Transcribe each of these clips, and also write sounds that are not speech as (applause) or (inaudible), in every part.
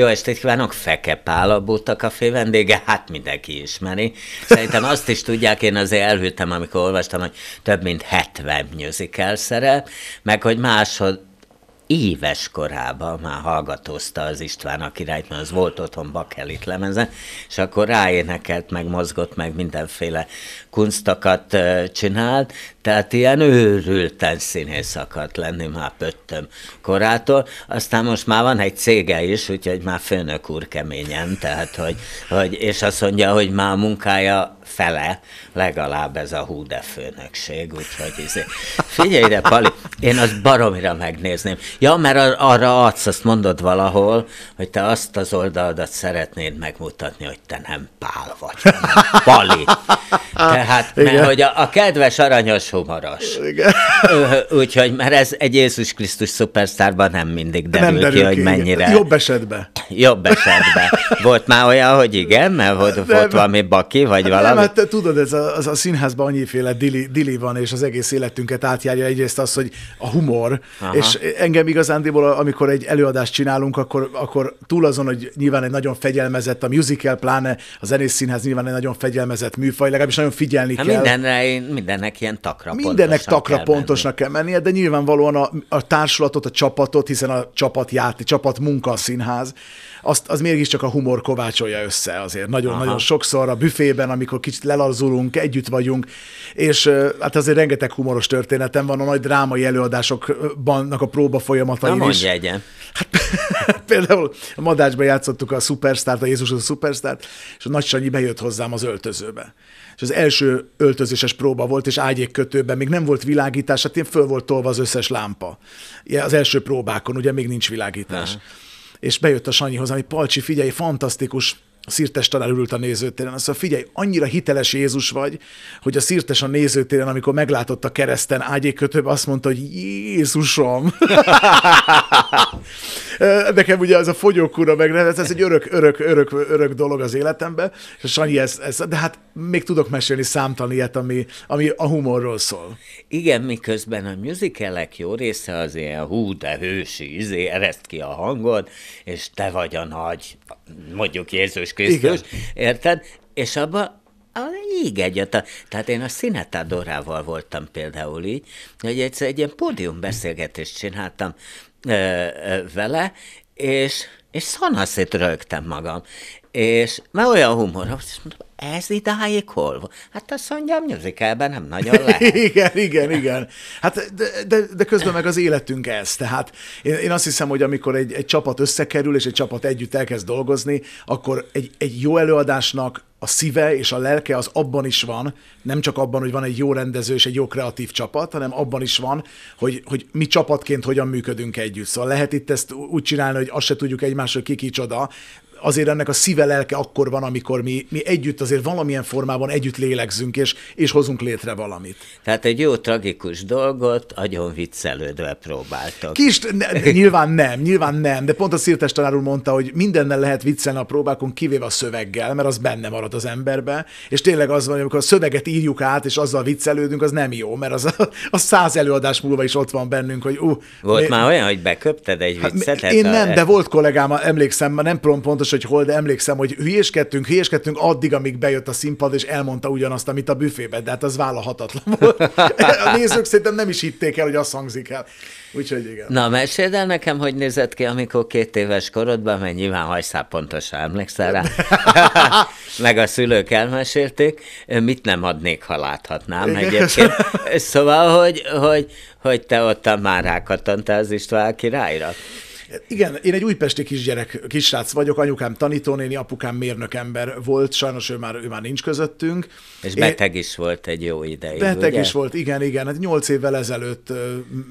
Jó estét kívánok, Feke Pál a Buta Café vendége, hát mindenki ismeri. Szerintem azt is tudják, én azért elhűltem, amikor olvastam, hogy több mint 70 musical szerep, meg hogy másod, éves korában már hallgatózta az István a királyt, mert az volt otthon bakelit lemezen, és akkor ráénekelt, meg mozgott, meg mindenféle kunstakat csinált, tehát ilyen őrülten színész akart lenni már pöttöm korától. Aztán most már van egy cége is, úgyhogy már főnök úr keményen, tehát hogy, hogy és azt mondja, hogy már a munkája fele legalább ez a húde főnökség, úgyhogy izé. figyelj ide, Pali, én azt baromira megnézném. Ja, mert ar- arra adsz, azt mondod valahol, hogy te azt az oldaladat szeretnéd megmutatni, hogy te nem Pál vagy, hanem Pali. Tehát, mert Igen. hogy a, a kedves aranyos humoros. Úgyhogy, mert ez egy Jézus Krisztus szupersztárban nem mindig derül, nem derül ki, ki, hogy mennyire. Igen. Jobb esetben. Jobb esetben. Volt már olyan, hogy igen, mert volt, nem, volt valami baki, vagy valami, Szóval hát tudod, ez a, az a színházban annyiféle dili, dili van, és az egész életünket átjárja egyrészt az, hogy a humor, Aha. és engem igazándiból, amikor egy előadást csinálunk, akkor, akkor túl azon, hogy nyilván egy nagyon fegyelmezett, a musical pláne, a zenész színház nyilván egy nagyon fegyelmezett műfaj, legalábbis nagyon figyelni hát kell. Mindenre, mindennek ilyen takra Mindennek takra kell pontosnak kell mennie, de nyilvánvalóan a, a társulatot, a csapatot, hiszen a csapat játi, csapat munka a színház, azt, az mégiscsak a humor kovácsolja össze azért. Nagyon-nagyon sokszor a büfében, amikor kicsit lelazulunk, együtt vagyunk, és hát azért rengeteg humoros történetem van a nagy drámai előadásokban, a próba folyamatai Nem is. Egyen. Hát (laughs) például a Madácsban játszottuk a Superstart, a Jézus a Superstart, és a Nagy Sanyi bejött hozzám az öltözőbe és az első öltözéses próba volt, és ágyék kötőben még nem volt világítás, hát én föl volt tolva az összes lámpa. Az első próbákon ugye még nincs világítás. Aha és bejött a Sanyihoz, ami Palcsi, figyelj, fantasztikus Szirtes tanár ürült a nézőtéren, azt szóval mondja, figyelj, annyira hiteles Jézus vagy, hogy a Szirtes a nézőtéren, amikor meglátott a kereszten ágyékötőbe, azt mondta, hogy Jézusom. (laughs) Nekem ugye ez a fogyókúra meg ez egy örök, örök, örök, örök dolog az életemben, és Sanyi ez, ez, de hát még tudok mesélni számtalan ilyet, ami, ami a humorról szól. Igen, miközben a műzikelek jó része az ilyen hú, de hősi, izé, ereszt ki a hangod, és te vagy a nagy mondjuk Jézus Krisztus, érted? És abban a jég egyet. Tehát én a Szinetá Dorával voltam például így, hogy egyszer egy ilyen beszélgetést csináltam ö, ö, vele, és, és szanaszét rögtem magam. És már olyan humorom, és mondom, ez idáig hol volt? Hát azt mondja, műzikelben nem nagyon lehet. (laughs) igen, igen, igen. Hát de, de, de közben meg az életünk ez. Tehát én, én azt hiszem, hogy amikor egy, egy csapat összekerül, és egy csapat együtt elkezd dolgozni, akkor egy, egy jó előadásnak a szíve és a lelke az abban is van, nem csak abban, hogy van egy jó rendező és egy jó kreatív csapat, hanem abban is van, hogy, hogy mi csapatként hogyan működünk együtt. Szóval lehet itt ezt úgy csinálni, hogy azt se tudjuk egymásról kikicsoda, azért ennek a szíve lelke akkor van, amikor mi, mi együtt azért valamilyen formában együtt lélegzünk, és, és hozunk létre valamit. Tehát egy jó tragikus dolgot agyon viccelődve próbáltak. Kis, ne, nyilván nem, nyilván nem, de pont a Szirtes tanár úr mondta, hogy mindennel lehet viccelni a próbákon, kivéve a szöveggel, mert az benne marad az emberbe, és tényleg az van, hogy amikor a szöveget írjuk át, és azzal viccelődünk, az nem jó, mert az, a száz előadás múlva is ott van bennünk, hogy ú. Uh, volt mi, már olyan, hogy beköpted egy hát viccet? Hát, én nem, a... de volt kollégám, emlékszem, nem pont pontos biztos, hogy hol, de emlékszem, hogy hülyéskedtünk, hülyéskedtünk addig, amíg bejött a színpad, és elmondta ugyanazt, amit a büfébe, de hát az vállalhatatlan volt. (laughs) A nézők szerintem nem is hitték el, hogy azt hangzik el. Úgyhogy igen. Na, meséld el nekem, hogy nézett ki, amikor két éves korodban, mert nyilván hajszál pontosan emlékszel rá, (laughs) meg a szülők elmesélték, mit nem adnék, ha láthatnám igen. egyébként. Szóval, hogy, hogy, hogy te ott a már rákattantál az István királyra. Igen, én egy újpesti kisgyerek, kisrác vagyok, anyukám tanítónéni, apukám ember volt, sajnos ő már, ő már nincs közöttünk. És beteg is volt egy jó ideig, Beteg ugye? is volt, igen, igen. Hát nyolc évvel ezelőtt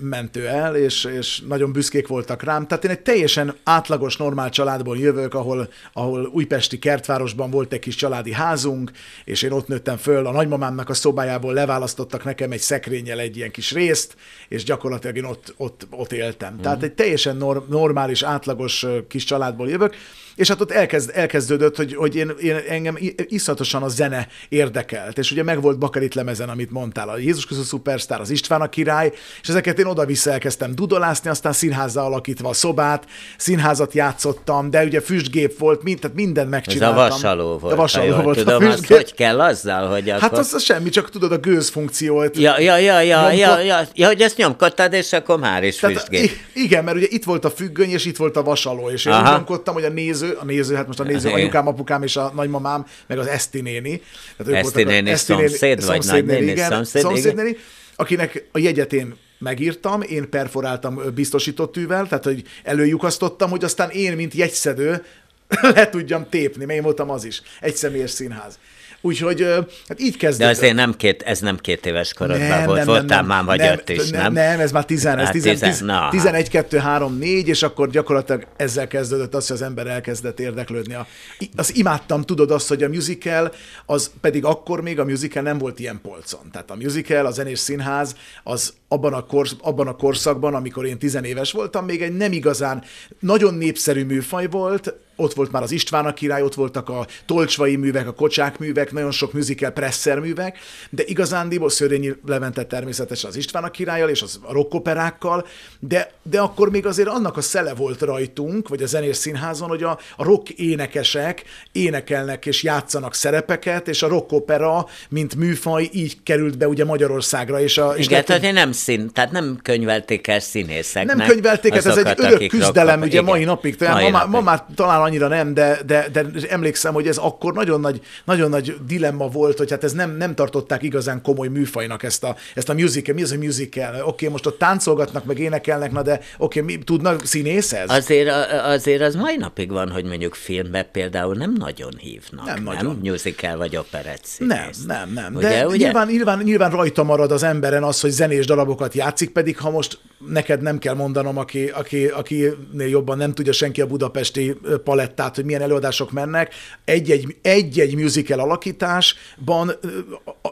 mentő el, és, és nagyon büszkék voltak rám. Tehát én egy teljesen átlagos, normál családból jövök, ahol, ahol újpesti kertvárosban volt egy kis családi házunk, és én ott nőttem föl, a nagymamámnak a szobájából leválasztottak nekem egy szekrényel egy ilyen kis részt, és gyakorlatilag én ott, ott, ott éltem. Mm. Tehát mhm. egy teljesen norm, norm normális, átlagos kis családból jövök, és hát ott elkezd, elkezdődött, hogy, hogy én, én, engem iszatosan a zene érdekelt, és ugye meg volt Bakarit lemezen, amit mondtál, a Jézus Krisztus Superstar, az István a király, és ezeket én oda-vissza elkezdtem dudolászni, aztán színházzal alakítva a szobát, színházat játszottam, de ugye füstgép volt, mint, tehát mindent megcsináltam. Ez a vasaló volt. A vasaló ha volt tudom, a az hogy kell azzal, hogy akkor... Hát az, az semmi, csak tudod a gőz funkciót. Ja, ja, ja, ja, nyomkod... ja, ja, ja, hogy ezt nyomkodtad, és akkor már is füstgép. Tehát, igen, mert ugye itt volt a függöny, és itt volt a vasaló, és én nyomkodtam, hogy a néző a néző, hát most a néző anyukám, apukám és a nagymamám, meg az Eszti néni. Tehát Eszti néni, szomszéd, vagy nagynéni, igen, szomszéd, szomszéd néni, akinek a jegyet én megírtam, én perforáltam biztosított tűvel, tehát hogy előjukasztottam, hogy aztán én, mint jegyszedő, (laughs) le tudjam tépni, mert én voltam az is. Egy személyes színház. Úgyhogy hát így kezdődött. De azért nem két, ez nem két éves korodban nem, volt, nem, voltál nem, már magyar nem, is, nem? Nem, nem, ez már 10, ez 10, 10, 11, 2, 3, 4, és akkor gyakorlatilag ezzel kezdődött az, hogy az ember elkezdett érdeklődni. A, az imádtam, tudod azt, hogy a musical, az pedig akkor még a musical nem volt ilyen polcon. Tehát a musical, a zenés színház, az abban a, korsz, abban a korszakban, amikor én tizenéves voltam, még egy nem igazán nagyon népszerű műfaj volt, ott volt már az István a király, ott voltak a tolcsvai művek, a kocsák művek, nagyon sok musical presszer művek, de igazándiból Szörényi Levente természetesen az István a királyjal és az rockoperákkal, de, de akkor még azért annak a szele volt rajtunk, vagy a zenés színházon, hogy a, a rock énekesek énekelnek és játszanak szerepeket, és a rockopera, mint műfaj így került be ugye Magyarországra. És a, és Igen, tehát nem szín, tehát nem könyvelték el színészeknek. Nem könyvelték el, ez egy örök küzdelem rock ugye Igen. mai napig, talán mai ma, napig. ma már talán annyira nem, de, de, de emlékszem, hogy ez akkor nagyon nagy, nagyon nagy dilemma volt, hogy hát ez nem, nem tartották igazán komoly műfajnak ezt a, ezt a musical. Mi az a musical? Oké, okay, most ott táncolgatnak, meg énekelnek, na de oké, okay, mi, tudnak színész ez? Azért, azért az mai napig van, hogy mondjuk filmbe például nem nagyon hívnak. Nem, nem? nagyon. Musical vagy operett színész. Nem, nem, nem. Ugye, de ugye? Nyilván, nyilván, nyilván rajta marad az emberen az, hogy zenés darabokat játszik, pedig ha most neked nem kell mondanom, aki, aki, akinél jobban nem tudja senki a budapesti palett palettát, hogy milyen előadások mennek, egy-egy, egy-egy musical alakításban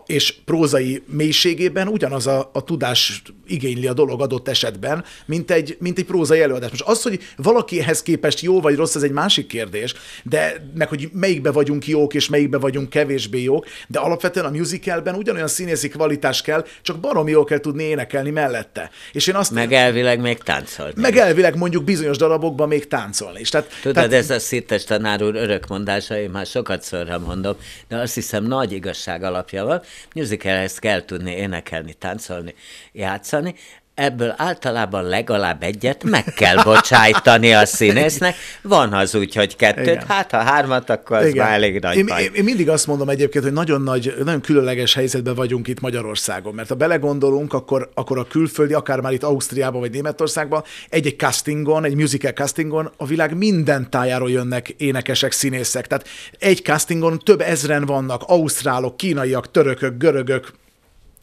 és prózai mélységében ugyanaz a, a tudás igényli a dolog adott esetben, mint egy, mint egy prózai előadás. Most az, hogy valakihez képest jó vagy rossz, ez egy másik kérdés, de meg hogy melyikbe vagyunk jók és melyikbe vagyunk kevésbé jók, de alapvetően a musicalben ugyanolyan színészi kvalitás kell, csak baromi jól kell tudni énekelni mellette. És én azt meg elvileg még táncolni. Meg elvileg mondjuk bizonyos darabokban még táncolni. És tehát, Tudod, tehát... ez a Szétes tanár úr mondása, én már sokat szorra mondom, de azt hiszem nagy igazság alapja van. Musicalhez kell tudni énekelni, táncolni, játszani, ebből általában legalább egyet meg kell bocsájtani a színésznek. Van az úgy, hogy kettőt, Igen. hát ha hármat, akkor az Igen. már elég nagy én, Én, én mindig azt mondom egyébként, hogy nagyon nagy, nagyon különleges helyzetben vagyunk itt Magyarországon, mert ha belegondolunk, akkor, akkor a külföldi, akár már itt Ausztriában vagy Németországban, egy-egy castingon, egy musical castingon a világ minden tájáról jönnek énekesek, színészek. Tehát egy castingon több ezren vannak, ausztrálok, kínaiak, törökök, görögök,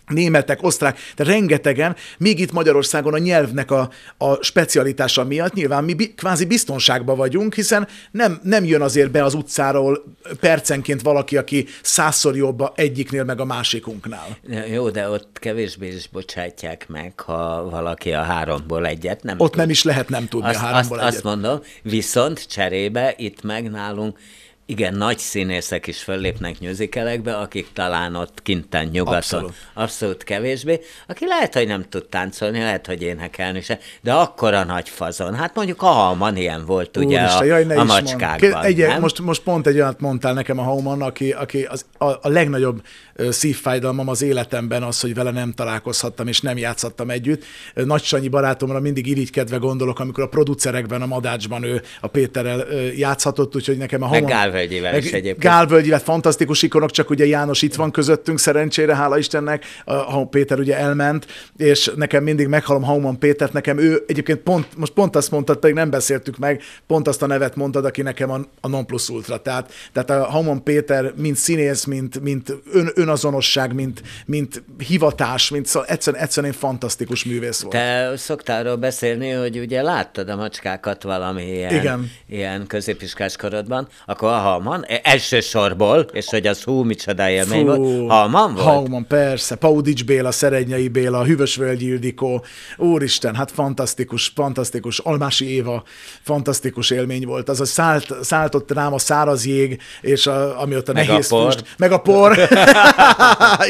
németek, osztrák, de rengetegen, még itt Magyarországon a nyelvnek a, a specialitása miatt nyilván mi bi, kvázi biztonságban vagyunk, hiszen nem, nem jön azért be az utcáról percenként valaki, aki százszor jobb a egyiknél, meg a másikunknál. Jó, de ott kevésbé is bocsátják meg, ha valaki a háromból egyet nem Ott tud. nem is lehet nem tudni azt, a háromból azt, egyet. Azt mondom, viszont cserébe itt meg nálunk igen, nagy színészek is föllépnek nyőzikelekbe, akik talán ott kinten nyugaton abszolút. abszolút kevésbé, aki lehet, hogy nem tud táncolni, lehet, hogy énekelni se, de akkora nagy fazon. Hát mondjuk a Hauman ilyen volt Úr ugye Isten, a, jaj, ne a macskákban. Egy, nem? Most, most pont egy olyat mondtál nekem a Hauman, aki, aki az, a, a legnagyobb szívfájdalmam az életemben az, hogy vele nem találkozhattam és nem játszhattam együtt. Nagy Sanyi barátomra mindig irigykedve gondolok, amikor a producerekben, a madácsban ő a Péterrel játszhatott, úgyhogy nekem a Hauman. Gálvölgyével is egyébként. Gálvölgyével, fantasztikus ikonok, csak ugye János itt van közöttünk, szerencsére, hála Istennek, ha Péter ugye elment, és nekem mindig meghalom Hauman Pétert, nekem ő egyébként pont, most pont azt mondtad, pedig nem beszéltük meg, pont azt a nevet mondtad, aki nekem a, a non plus ultra. Tehát, tehát a Hauman Péter, mint színész, mint, mint ön, önazonosság, mint, mint hivatás, mint szóval egyszerűen, egyszerűen fantasztikus művész volt. Te szoktál arról beszélni, hogy ugye láttad a macskákat valami ilyen, Igen. ilyen középiskás korodban, akkor a Hauman, e, elsősorból, és hogy az hú, micsoda élmény Fú, volt. Hauman volt? Hauman, persze, Paudics Béla, Szerenyei Béla, Hűvösvölgyi Ildikó, úristen, hát fantasztikus, fantasztikus, Almási Éva, fantasztikus élmény volt. Az a szállt, szálltott rám a száraz jég, és a, ami ott a meg nehéz a por. meg a por. (laughs)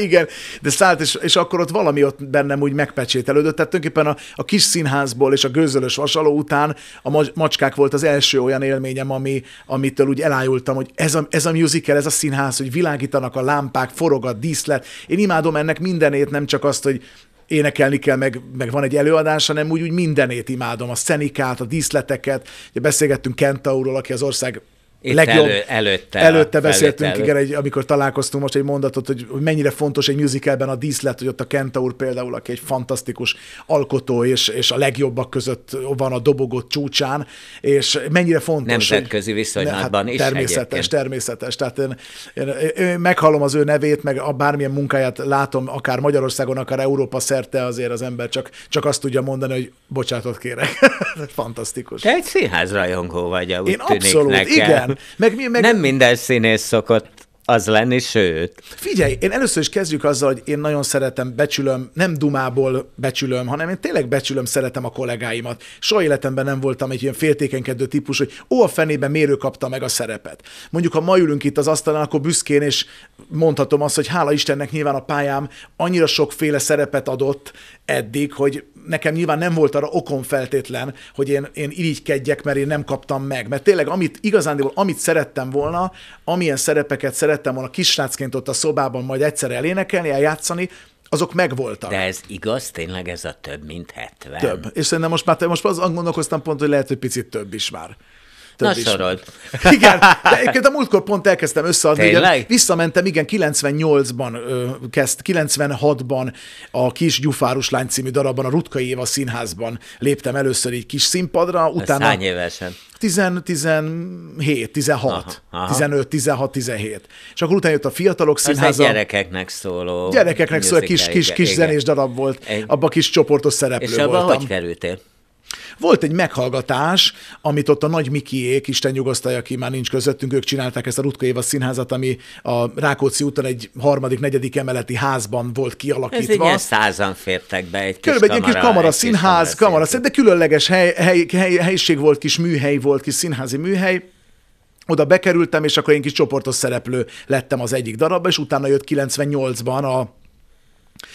Igen, de szállt, és, és akkor ott valami ott bennem úgy megpecsételődött, tehát tulajdonképpen a, a kis színházból és a gőzölös vasaló után a macskák volt az első olyan élményem, ami, amitől úgy elájult elindultam, hogy ez a, ez a musical, ez a színház, hogy világítanak a lámpák, forog a díszlet. Én imádom ennek mindenét, nem csak azt, hogy énekelni kell, meg, meg van egy előadás, hanem úgy, úgy mindenét imádom, a szenikát, a díszleteket. Ugye beszélgettünk Kentaurról, aki az ország itt legjobb, elő, előtte, előtte beszéltünk, előtte. igen, egy, amikor találkoztunk most egy mondatot, hogy, hogy mennyire fontos egy musicalben a díszlet, hogy ott a Kenta úr például, aki egy fantasztikus alkotó, és, és a legjobbak között van a dobogott csúcsán, és mennyire fontos. Nemzetközi viszonylatban ne, hát, is Természetes, egyébként. természetes. Tehát én, én, én meghallom az ő nevét, meg a bármilyen munkáját látom, akár Magyarországon, akár Európa szerte, azért az ember csak, csak azt tudja mondani, hogy bocsánatot kérek. (laughs) fantasztikus. Te egy színházrajongó vagy, úgy én tűnik abszolút, nekem. igen, meg, meg... Nem minden színész szokott az lenni, sőt. Figyelj, én először is kezdjük azzal, hogy én nagyon szeretem, becsülöm, nem dumából becsülöm, hanem én tényleg becsülöm, szeretem a kollégáimat. Soha életemben nem voltam egy ilyen féltékenkedő típus, hogy ó, a fenében mérő kapta meg a szerepet. Mondjuk, ha ma ülünk itt az asztalon, akkor büszkén és mondhatom azt, hogy hála Istennek nyilván a pályám annyira sokféle szerepet adott eddig, hogy nekem nyilván nem volt arra okom feltétlen, hogy én, én irigykedjek, mert én nem kaptam meg. Mert tényleg, amit igazán, amit szerettem volna, amilyen szerepeket szerettem volna kisrácként ott a szobában majd egyszer elénekelni, eljátszani, azok megvoltak. De ez igaz, tényleg ez a több, mint 70? Több. És szerintem most már, most azon gondolkoztam pont, hogy lehet, hogy picit több is már. Na sorold. (laughs) Igen, de (laughs) egyébként a múltkor pont elkezdtem összeadni. Tényleg? Ugye, visszamentem, igen, 98-ban, kezd, 96-ban a Kis Gyufárus Lány című darabban, a Rutkai Éva színházban léptem először egy kis színpadra, utána... Hány évesen? 10, 17, 16, aha, aha. 15, 16, 17. És akkor utána jött a fiatalok színháza. Ez gyerekeknek szóló. Gyerekeknek szóló, kis, kis, kis zenés darab volt. Egy... Abba kis csoportos szereplő És abba voltam. hogy kerültél? Volt egy meghallgatás, amit ott a nagy Mikiék, Isten nyugosztalja, aki már nincs közöttünk, ők csinálták ezt a Rutka Éva színházat, ami a Rákóczi úton egy harmadik, negyedik emeleti házban volt kialakítva. Ez ilyen százan fértek be egy kis Körülbelül egy kis kamara, egy színház, kis kamara, színház, de különleges hely, hely, hely, helyiség volt, kis műhely volt, kis színházi műhely oda bekerültem, és akkor én kis csoportos szereplő lettem az egyik darabba, és utána jött 98-ban a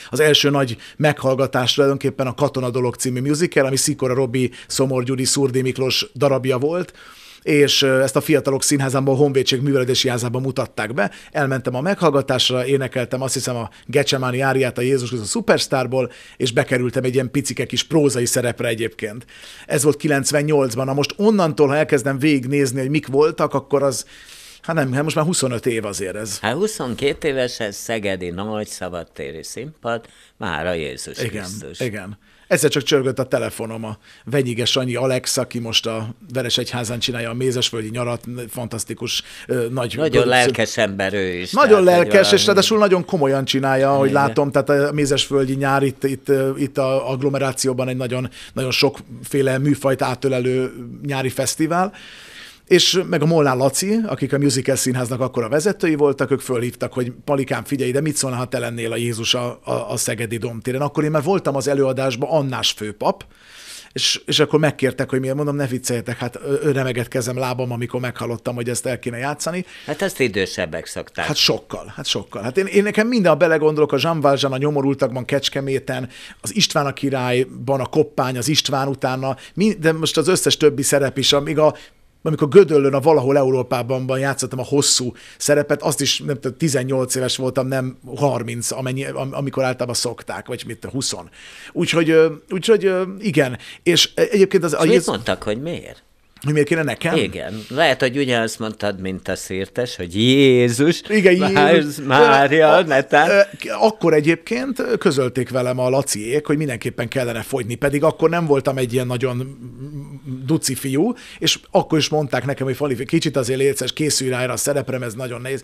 az első nagy meghallgatás tulajdonképpen a Katona Dolog című musical, ami Szikora Robi, Szomor Gyuri, Szurdi Miklós darabja volt, és ezt a Fiatalok Színházában, a Honvédség Művelődési Házában mutatták be. Elmentem a meghallgatásra, énekeltem azt hiszem a Gecsemáni áriát a Jézus Krisztus Superstarból, és bekerültem egy ilyen picike kis prózai szerepre egyébként. Ez volt 98-ban. Na most onnantól, ha elkezdem végignézni, hogy mik voltak, akkor az Hát nem, hát most már 25 év azért ez. Hát 22 éves ez Szegedi Nagy Szabadtéri Színpad, már a Jézus igen, Krisztus. Igen, Egyszer csak csörgött a telefonom a Vegyiges Annyi Alex, aki most a veres Egyházán csinálja a Mézesföldi nyarat, fantasztikus nagy... Nagyon bőrc... lelkes ember ő is. Nagyon tehát, lelkes, és ráadásul nagyon komolyan csinálja, ahogy Igen. látom, tehát a Mézesföldi nyár itt, itt, itt a agglomerációban egy nagyon, nagyon sokféle műfajt átölelő nyári fesztivál, és meg a Molnár Laci, akik a Musical Színháznak akkor a vezetői voltak, ők fölhívtak, hogy Palikám, figyelj, de mit szólna, ha te lennél a Jézus a, a, a Szegedi Domtéren. Akkor én már voltam az előadásban Annás főpap, és, és akkor megkértek, hogy miért mondom, ne vicceljetek, hát öremeget kezem, lábam, amikor meghallottam, hogy ezt el kéne játszani. Hát ezt idősebbek szokták. Hát sokkal, hát sokkal. Hát én, én nekem minden, a belegondolok, a Jean Valjean, a nyomorultakban, Kecskeméten, az István a királyban, a koppány, az István utána, mind, de most az összes többi szerep is, amíg a amikor Gödöllön a valahol Európában játszottam a hosszú szerepet, azt is nem tudom, 18 éves voltam, nem 30, amennyi, amikor általában szokták, vagy mit, 20. Úgyhogy, úgyhogy igen. És e, egyébként az... És a mit Jézus... mondtak, hogy miért? Hogy miért kéne nekem? Igen. Lehet, hogy ugyanazt mondtad, mint a szírtes, hogy Jézus, Igen, Jézus. Mária, netán. Akkor egyébként közölték velem a laciék, hogy mindenképpen kellene fogyni, pedig akkor nem voltam egy ilyen nagyon duci fiú, és akkor is mondták nekem, hogy Fali, kicsit azért léces, készülj rá erre a szerepre, ez nagyon nehéz.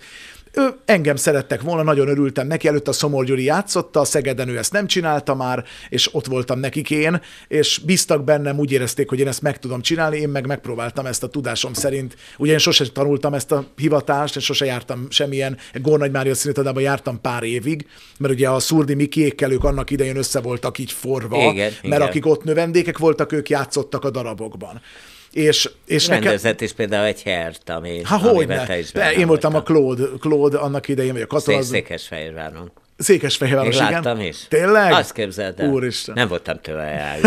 Ő, engem szerettek volna, nagyon örültem neki, előtt a Szomor Gyuri játszotta, a Szegeden ő ezt nem csinálta már, és ott voltam nekik én, és bíztak bennem, úgy érezték, hogy én ezt meg tudom csinálni, én meg megpróbáltam ezt a tudásom szerint. Ugye én sose tanultam ezt a hivatást, és sose jártam semmilyen, Gornagy Mária színétadában jártam pár évig, mert ugye a Szurdi Mikiékkel ők annak idején össze voltak így forva, igen, mert igen. akik ott növendékek voltak, ők játszottak a darabokban. És, és Rendezett nekem... is például egy hert, ami, ha, hogy te is De, Én voltam a Claude, Claude annak idején, vagy a Szé- Székesfehérváron. Székesfehérváros, Még láttam is. Tényleg? Azt képzeld el. Úristen. Nem voltam tőle (laughs)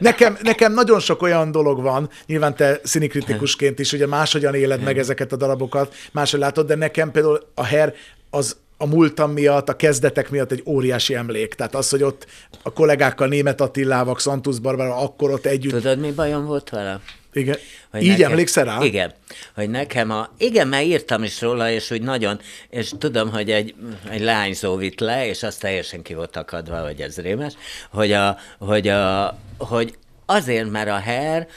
nekem, nekem nagyon sok olyan dolog van, nyilván te színikritikusként is, ugye máshogyan éled meg ezeket a darabokat, máshogy látod, de nekem például a her az a múltam miatt, a kezdetek miatt egy óriási emlék. Tehát az, hogy ott a kollégákkal, Német Attilával, Xantusz Barbara, akkor ott együtt... Tudod, mi bajom volt vele? Igen. Hogy Így nekem, emlékszel rá? Igen. Hogy nekem a... Igen, mert írtam is róla, és úgy nagyon... És tudom, hogy egy, egy lányzó vitt le, és azt teljesen ki volt akadva, hogy ez rémes, hogy, a, hogy, a, hogy azért, mert a her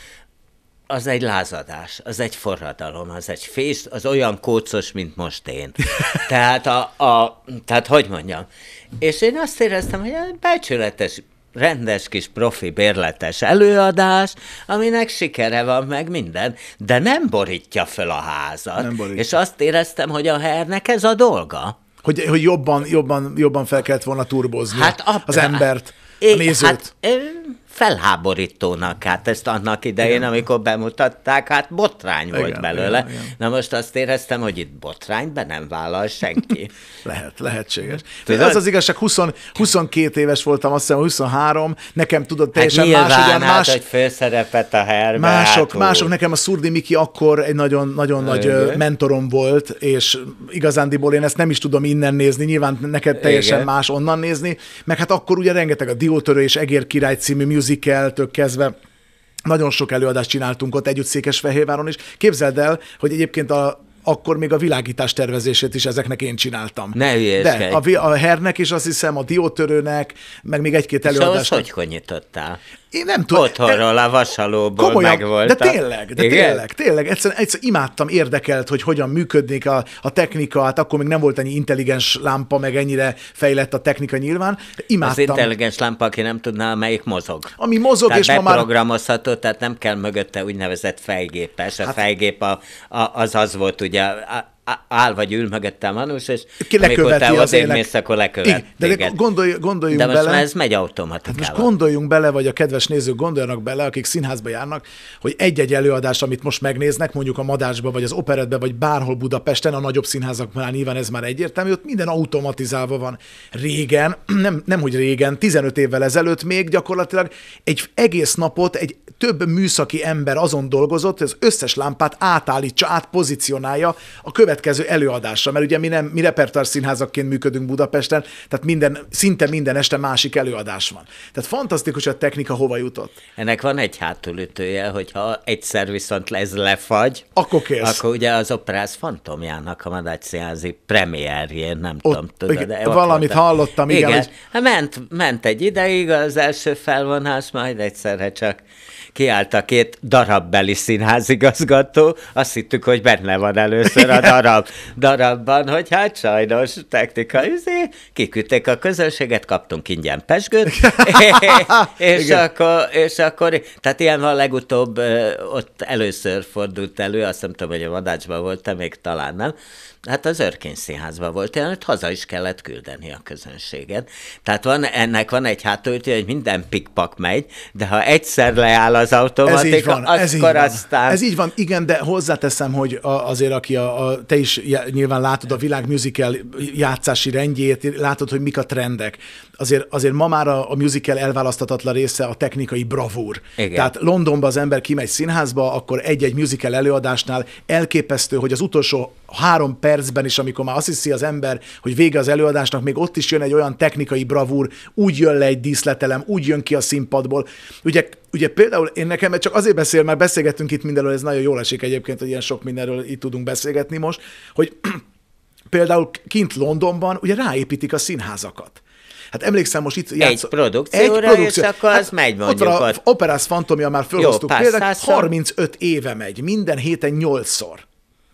az egy lázadás, az egy forradalom, az egy fést, az olyan kócos, mint most én. (laughs) tehát, a, a, tehát hogy mondjam. És én azt éreztem, hogy egy becsületes, rendes kis profi bérletes előadás, aminek sikere van meg minden, de nem borítja fel a házat. Nem borítja. És azt éreztem, hogy a hernek ez a dolga. Hogy, hogy jobban, jobban, jobban fel kellett volna turbozni hát a, az embert, a nézőt. Hát, felháborítónak. Hát ezt annak idején, igen. amikor bemutatták, hát botrány igen, volt belőle. Igen, igen. Na most azt éreztem, hogy itt botrány be nem vállal senki. (laughs) Lehet, lehetséges. Tudod? Az az igazság, 20, 22 éves voltam, azt hiszem 23, nekem tudod, hát teljesen hát más, ugyan más. egy főszerepet a herbe. Mások, hát, mások, nekem a Szurdi Miki akkor egy nagyon, nagyon nagy mentorom volt, és igazándiból én ezt nem is tudom innen nézni, nyilván neked teljesen igen. más onnan nézni, meg hát akkor ugye rengeteg a Diótörő és Egér Király című musicaltől kezdve nagyon sok előadást csináltunk ott együtt Székesfehérváron is. Képzeld el, hogy egyébként a akkor még a világítás tervezését is ezeknek én csináltam. Ne De a, a hernek is azt hiszem, a diótörőnek, meg még egy-két előadásnak. És hogy konyítottál? Én nem tudom. Otthonról, a vasalóból komolyan, volt. De tényleg, de Igen? tényleg, tényleg. Egyszerűen, egyszer imádtam, érdekelt, hogy hogyan működik a, a technika, hát akkor még nem volt ennyi intelligens lámpa, meg ennyire fejlett a technika nyilván. Imádtam. Az intelligens lámpa, aki nem tudná, melyik mozog. Ami mozog, tehát és ma már... programozható, tehát nem kell mögötte úgynevezett fejgépes. A hát... fejgép a, a, az az volt ugye, ugye áll vagy ül mögöttem Manus, és Ki amikor te az én mész, akkor lekövet Igen, de téged. gondolj, gondoljunk de most bele, már ez megy automatikával. Hát most gondoljunk bele, vagy a kedves nézők gondoljanak bele, akik színházba járnak, hogy egy-egy előadás, amit most megnéznek, mondjuk a Madásba, vagy az Operetbe, vagy bárhol Budapesten, a nagyobb színházakban, nyilván ez már egyértelmű, ott minden automatizálva van. Régen, (clears throat) nem, nem hogy régen, 15 évvel ezelőtt még gyakorlatilag egy egész napot egy több műszaki ember azon dolgozott, hogy az összes lámpát átállítsa, átpozícionálja a következő előadásra, mert ugye mi, nem, mi repertoár színházakként működünk Budapesten, tehát minden, szinte minden este másik előadás van. Tehát fantasztikus, hogy a technika hova jutott. Ennek van egy hátulütője, hogyha egyszer viszont ez lefagy, akkor kész. Akkor ugye az operáz fantomjának a Madácsiázi premierjén, nem ott, tudom, tudod, igen, de Valamit akartam. hallottam, igen. igen. Hogy... Hát ment, ment egy ideig az első felvonás, majd egyszerre csak kiállt a két darabbeli színházigazgató, azt hittük, hogy benne van először a darab, (laughs) darabban, hogy hát sajnos üzé, kiküldték a közönséget, kaptunk ingyen pesgőt, (laughs) és, Igen. akkor, és akkor, tehát ilyen van legutóbb, ott először fordult elő, azt nem tudom, hogy a vadácsban volt-e, még talán nem, Hát az Örkény Színházban volt olyan, hogy haza is kellett küldeni a közönséget. Tehát van, ennek van egy hátulütő, hogy minden pikpak megy, de ha egyszer leáll a az automatika, ez van, ez akkor aztán... Ez így van, igen, de hozzáteszem, hogy azért, aki a, a, te is nyilván látod a világ musical játszási rendjét, látod, hogy mik a trendek. Azért, azért ma már a, a musical elválasztatatlan része a technikai bravúr. Igen. Tehát Londonba az ember kimegy színházba, akkor egy-egy musical előadásnál elképesztő, hogy az utolsó három percben is, amikor már azt hiszi az ember, hogy vége az előadásnak, még ott is jön egy olyan technikai bravúr, úgy jön le egy díszletelem, úgy jön ki a színpadból. Ugye Ugye például én nekem, mert csak azért beszél, mert beszélgetünk itt mindenről, ez nagyon jól esik egyébként, hogy ilyen sok mindenről itt tudunk beszélgetni most, hogy (clears throat) például kint Londonban ugye ráépítik a színházakat. Hát emlékszem, most itt játszott. Egy produkcióra, egy produkció. és akkor hát az megy mondjuk ott. ott. Operász Fantomia már Jó, például 35 éve megy, minden héten 8-szor.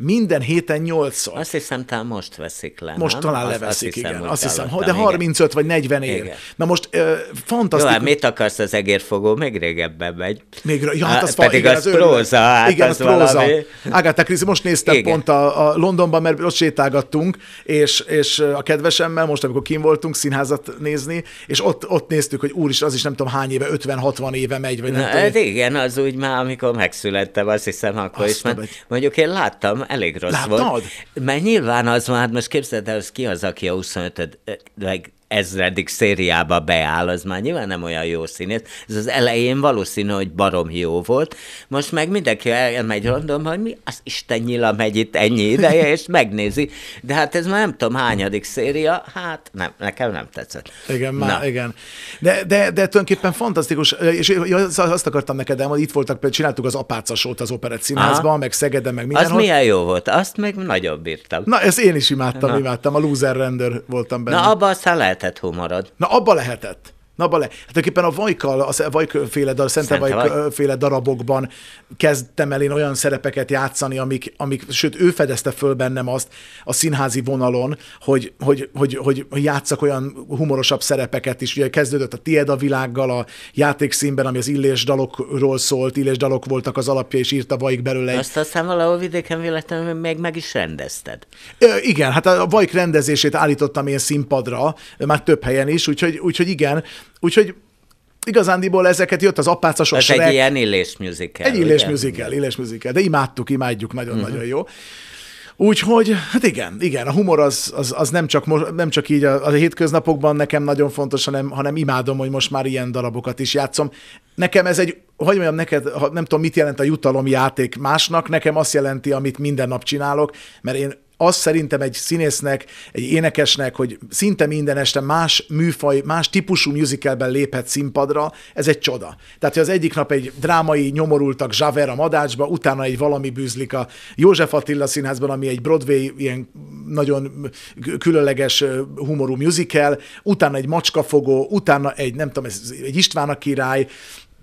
Minden héten nyolcszor. Azt hiszem, talán most veszik le. Most nem? talán azt, leveszik, azt hiszem, igen. Azt hiszem, de 35 igen. vagy 40 év. Igen. Na most ö, fantasztikus. Jó, hát mit akarsz az egérfogó? Még régebben megy. Még, ja, hát az, pedig igen, az, az próza. Hát igen, az, az próza. Valami... Agatha Christie, most néztem igen. pont a, a Londonban, mert ott sétálgattunk, és, és a kedvesemmel, most amikor kim voltunk színházat nézni, és ott, ott néztük, hogy úr is az is nem tudom hány éve, 50-60 éve megy, vagy Na, nem tudom. Hát igen, az úgy már, amikor megszülettem, azt hiszem, akkor azt is. Mert mondjuk én láttam elég rossz Látod? volt. Mert nyilván az van, hát most képzeld el, hogy ki az, aki a 25 meg ezredik szériába beáll, az már nyilván nem olyan jó színész. Ez az elején valószínű, hogy barom jó volt. Most meg mindenki elmegy Londonba, hogy mi az Isten nyila megy itt ennyi ideje, és megnézi. De hát ez már nem tudom hányadik széria, hát nem, nekem nem tetszett. Igen, már, Na. igen. De, de, de tulajdonképpen fantasztikus, és azt akartam neked elmondani, itt voltak, például csináltuk az apácasót az Operett Színházban, meg Szegeden, meg mindenhol. Az milyen jó volt, azt meg nagyobb bírtam. Na, ezt én is imádtam, Na. imádtam, a loser rendőr voltam benne. Na, abban aztán lehet lehetett, hol marad. Na abba lehetett. Na bale. Hát éppen a Vajkal, a Vajkféle, a Szente Vajkféle darabokban kezdtem el én olyan szerepeket játszani, amik, amik, sőt ő fedezte föl bennem azt a színházi vonalon, hogy, hogy, hogy, hogy, hogy játszak olyan humorosabb szerepeket is. Ugye kezdődött a Tied a világgal, a játékszínben, ami az illés dalokról szólt, illés dalok voltak az alapja, és írta Vajk belőle. Azt aztán valahol vidéken véletlenül még meg is rendezted. Ö, igen, hát a Vajk rendezését állítottam én színpadra, már több helyen is, úgyhogy, úgyhogy igen, Úgyhogy igazándiból ezeket jött az apácasok Ez sereg. egy ilyen illés musical. Egy illés ugye? musical, illés musical, de imádtuk, imádjuk, nagyon-nagyon uh-huh. Mhm. jó. Úgyhogy, hát igen, igen, a humor az, az, az nem, csak most, nem csak így a, a hétköznapokban nekem nagyon fontos, hanem, hanem imádom, hogy most már ilyen darabokat is játszom. Nekem ez egy, hogy mondjam neked, ha nem tudom, mit jelent a jutalomjáték másnak, nekem azt jelenti, amit minden nap csinálok, mert én az szerintem egy színésznek, egy énekesnek, hogy szinte minden este más műfaj, más típusú musicalben léphet színpadra, ez egy csoda. Tehát, hogy az egyik nap egy drámai nyomorultak Zsaver a madácsba, utána egy valami bűzlik a József Attila színházban, ami egy Broadway ilyen nagyon különleges humorú musical, utána egy macskafogó, utána egy, nem tudom, egy István a király,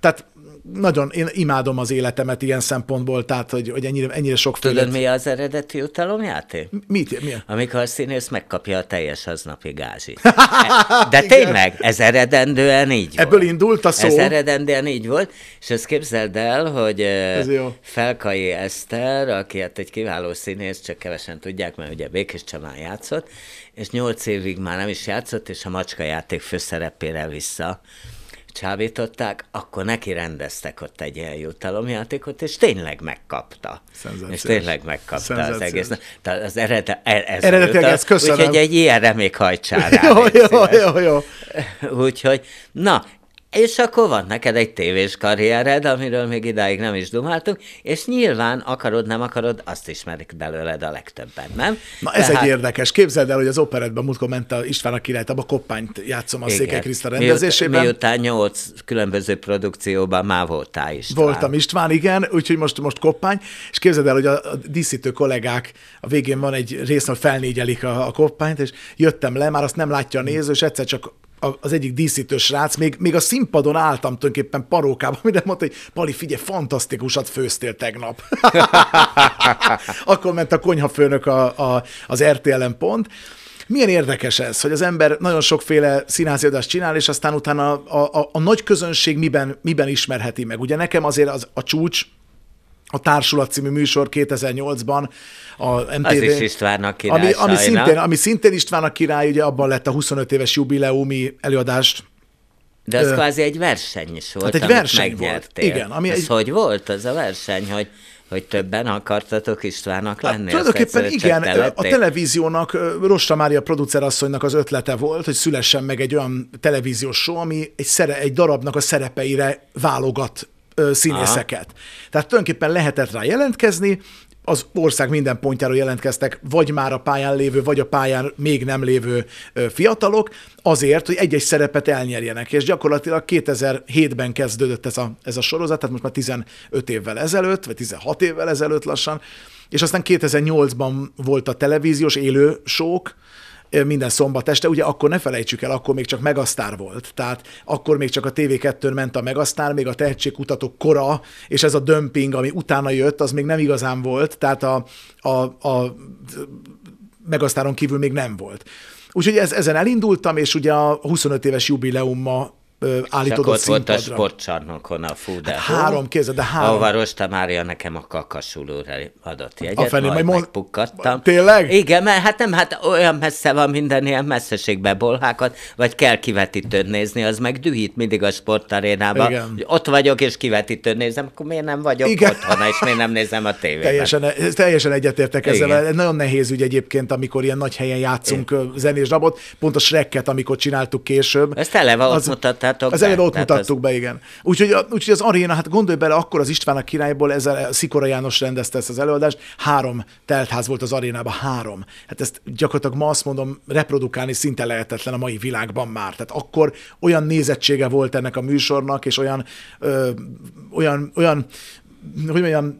tehát nagyon, én imádom az életemet ilyen szempontból, tehát, hogy, hogy ennyire, ennyire sok Tudod, mi az eredeti utalomjáték? Mit? Milyen? Amikor a színész megkapja a teljes aznapi gázsit. (laughs) E, de tényleg, ez eredendően így volt. Ebből indult a szó. Ez eredendően így volt, és ezt képzeld el, hogy e, ez jó. Felkai Eszter, aki hát egy kiváló színész, csak kevesen tudják, mert ugye Békés Csamán játszott, és nyolc évig már nem is játszott, és a macska játék főszerepére vissza csábították, akkor neki rendeztek ott egy ilyen jutalomjátékot, és tényleg megkapta. És tényleg megkapta az egész. Tehát az eredet, e, ez eredetileg egész köszönöm. Úgyhogy egy ilyenre még hajtsál rá. jó, jó, jó, jó. Úgyhogy, na, és akkor van neked egy tévés karriered, amiről még idáig nem is dumáltunk, és nyilván akarod, nem akarod, azt ismerik belőled a legtöbben, nem? Na ez Tehát... egy érdekes. Képzeld el, hogy az operetben múltkor ment a István a királytába, koppányt játszom a Székely Kriszta rendezésében. Miután nyolc különböző produkcióban már voltál István. Voltam István, igen, úgyhogy most, most koppány, és képzeld el, hogy a, a díszítő kollégák a végén van egy rész, ahol felnégyelik a, a koppányt, és jöttem le, már azt nem látja a néző, és egyszer csak az egyik díszítő srác, még, még a színpadon álltam tulajdonképpen parókában, (laughs) mire mondta, hogy Pali, figyelj, fantasztikusat főztél tegnap. (laughs) Akkor ment a konyhafőnök a, a, az RTL-en pont. Milyen érdekes ez, hogy az ember nagyon sokféle színháziadást csinál, és aztán utána a, a, a nagy közönség miben, miben ismerheti meg. Ugye nekem azért az, a csúcs a Társulat című műsor 2008-ban a MTV. Az is Istvánnak király, ami, ami, szintén, ami szintén Istvánnak király, ugye abban lett a 25 éves jubileumi előadást de az Ö, kvázi egy verseny is volt, hát egy verseny Volt. Igen, ami ez egy... hogy volt az a verseny, hogy hogy többen akartatok Istvánnak hát lenni? Hát, tulajdonképpen igen, a televíziónak, Rosta Mária producerasszonynak az ötlete volt, hogy szülessen meg egy olyan televíziós show, ami egy, szere, egy darabnak a szerepeire válogat színészeket. Aha. Tehát tulajdonképpen lehetett rá jelentkezni, az ország minden pontjáról jelentkeztek, vagy már a pályán lévő, vagy a pályán még nem lévő fiatalok, azért, hogy egy-egy szerepet elnyerjenek. És gyakorlatilag 2007-ben kezdődött ez a, ez a sorozat, tehát most már 15 évvel ezelőtt, vagy 16 évvel ezelőtt lassan, és aztán 2008-ban volt a televíziós élő sok, minden szombat este, ugye akkor ne felejtsük el, akkor még csak Megasztár volt, tehát akkor még csak a TV2-n ment a Megasztár, még a tehetségkutatók kora, és ez a dömping, ami utána jött, az még nem igazán volt, tehát a, a, a Megasztáron kívül még nem volt. Úgyhogy ez, ezen elindultam, és ugye a 25 éves jubileumma állítod Csak a ott színpadra. volt a sportcsarnokon a fú, de hát három kézzel, de három. Ahova Rosta Mária nekem a kakasulóra adott jegyet, a fenni, majd mon... megpukkadtam. Tényleg? Igen, mert hát nem, hát olyan messze van minden ilyen messzeségbe bolhákat, vagy kell kivetítőt nézni, az meg dühít mindig a sportarénában. Hogy ott vagyok és kivetítőt nézem, akkor miért nem vagyok Igen. otthon, és miért nem nézem a tévét? Teljesen, teljesen egyetértek Igen. ezzel. Nagyon nehéz ügy egyébként, amikor ilyen nagy helyen játszunk Igen. zenés rabot, pont a Shrek-et, amikor csináltuk később. Ezt eleve az... ott mutattátok Az Az ott mutattuk az... be, igen. Úgyhogy, úgyhogy az aréna, hát gondolj bele, akkor az István a királyból, ez a Szikora János rendezte ezt az előadást, három teltház volt az arénában, három. Hát ezt gyakorlatilag ma azt mondom, reprodukálni szinte lehetetlen a mai világban már. Tehát akkor olyan nézettsége volt ennek a műsornak, és olyan, ö, olyan, olyan hogy mondjam,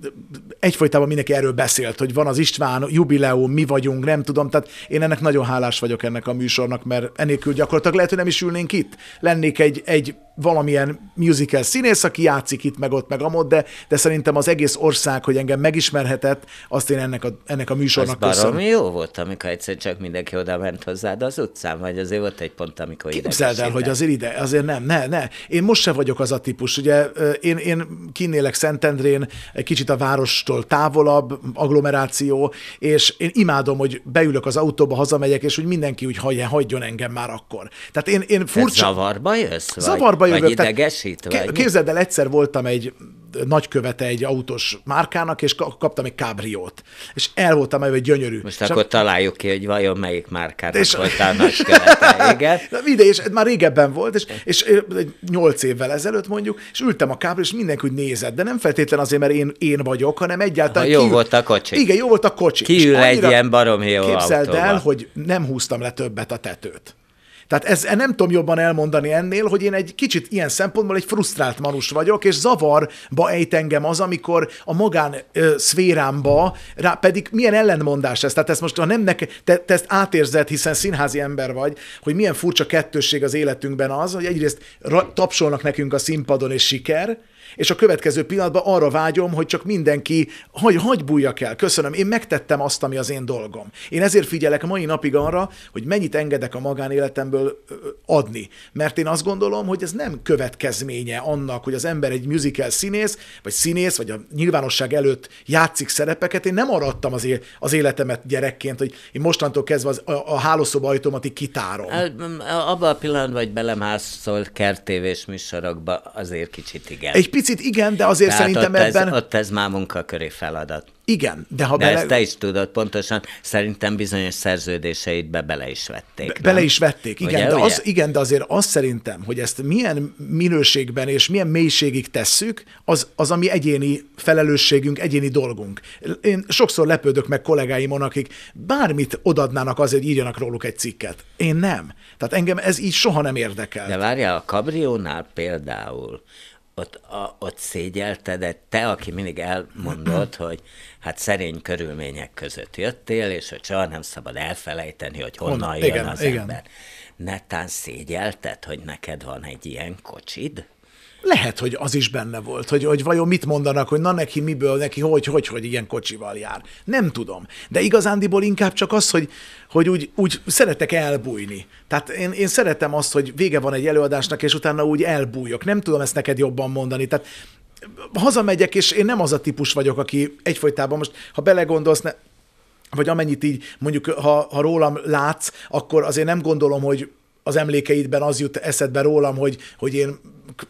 egyfolytában mindenki erről beszélt, hogy van az István jubileum, mi vagyunk, nem tudom, tehát én ennek nagyon hálás vagyok ennek a műsornak, mert enélkül gyakorlatilag lehet, hogy nem is ülnénk itt. Lennék egy, egy valamilyen musical színész, aki játszik itt, meg ott, meg amott, de, de szerintem az egész ország, hogy engem megismerhetett, azt én ennek a, ennek a műsornak Ez köszönöm. jó volt, amikor egyszer csak mindenki oda ment hozzád az utcán, vagy azért volt egy pont, amikor ide Képzeld el, hogy azért ide, azért nem, ne, ne. Én most se vagyok az a típus, ugye én, én kinnélek Szentendrén, környékén, egy kicsit a várostól távolabb agglomeráció, és én imádom, hogy beülök az autóba, hazamegyek, és hogy mindenki úgy hallja, hagyjon engem már akkor. Tehát én, én furcsa... Te zavarba jössz? Zavarba vagy, jövök. Vagy idegesít? Vagy? Képzeld el, egyszer voltam egy nagykövete egy autós márkának, és kaptam egy kábriót. És el voltam ebben gyönyörű. Most és akkor a... találjuk ki, hogy vajon melyik márkának és... voltál nagykövete, (laughs) igen? Na, és már régebben volt, és, és nyolc évvel ezelőtt mondjuk, és ültem a kábri, és mindenki úgy nézett, de nem feltétlen azért, mert én, én vagyok, hanem egyáltalán... Ha jó kiül... volt a kocsi. Igen, jó volt a kocsi. Kiül egy ilyen barom jó Képzeld autóval. el, hogy nem húztam le többet a tetőt. Tehát ez e, nem tudom jobban elmondani ennél, hogy én egy kicsit ilyen szempontból egy frusztrált manus vagyok, és zavarba ejt engem az, amikor a magán ö, szférámba, rá, pedig milyen ellenmondás ez. Tehát ezt most, ha nem neked, te, te ezt átérzed, hiszen színházi ember vagy, hogy milyen furcsa kettősség az életünkben az, hogy egyrészt ra, tapsolnak nekünk a színpadon, és siker, és a következő pillanatban arra vágyom, hogy csak mindenki, hagy, hagy bújjak el, köszönöm, én megtettem azt, ami az én dolgom. Én ezért figyelek mai napig arra, hogy mennyit engedek a magánéletemből adni. Mert én azt gondolom, hogy ez nem következménye annak, hogy az ember egy musical színész, vagy színész, vagy a nyilvánosság előtt játszik szerepeket. Én nem arattam az, é- az életemet gyerekként, hogy én mostantól kezdve az, a, a hálószoba ajtómat így kitárom. Abban a pillanatban, hogy belemászol kertévés műsorokba, azért kicsit igen. Egy picit igen, de azért Tehát szerintem ott ebben... Ez, ott ez már munkaköré feladat. Igen, de ha de bele... ezt te is tudod pontosan, szerintem bizonyos szerződéseidbe bele is vették. Be, bele is vették, igen ugye, de, ugye? Az, igen, de azért azt szerintem, hogy ezt milyen minőségben és milyen mélységig tesszük, az, az ami egyéni felelősségünk, egyéni dolgunk. Én sokszor lepődök meg kollégáimon, akik bármit odadnának azért, hogy írjanak róluk egy cikket. Én nem. Tehát engem ez így soha nem érdekel. De várjál, a kabriónál például ott, a, ott szégyelte, de te, aki mindig elmondod, (clears throat) hogy hát szerény körülmények között jöttél, és hogy soha nem szabad elfelejteni, hogy honnan Hon, jön igen, az igen. ember. Netán szégyelted, hogy neked van egy ilyen kocsid? Lehet, hogy az is benne volt, hogy, hogy vajon mit mondanak, hogy na neki miből, neki hogy, hogy, hogy ilyen kocsival jár. Nem tudom. De igazándiból inkább csak az, hogy, hogy úgy, úgy szeretek elbújni. Tehát én, én szeretem azt, hogy vége van egy előadásnak, és utána úgy elbújok. Nem tudom ezt neked jobban mondani. Tehát hazamegyek, és én nem az a típus vagyok, aki egyfolytában most, ha belegondolsz, ne, vagy amennyit így mondjuk, ha, ha rólam látsz, akkor azért nem gondolom, hogy az emlékeidben az jut eszedbe rólam, hogy, hogy én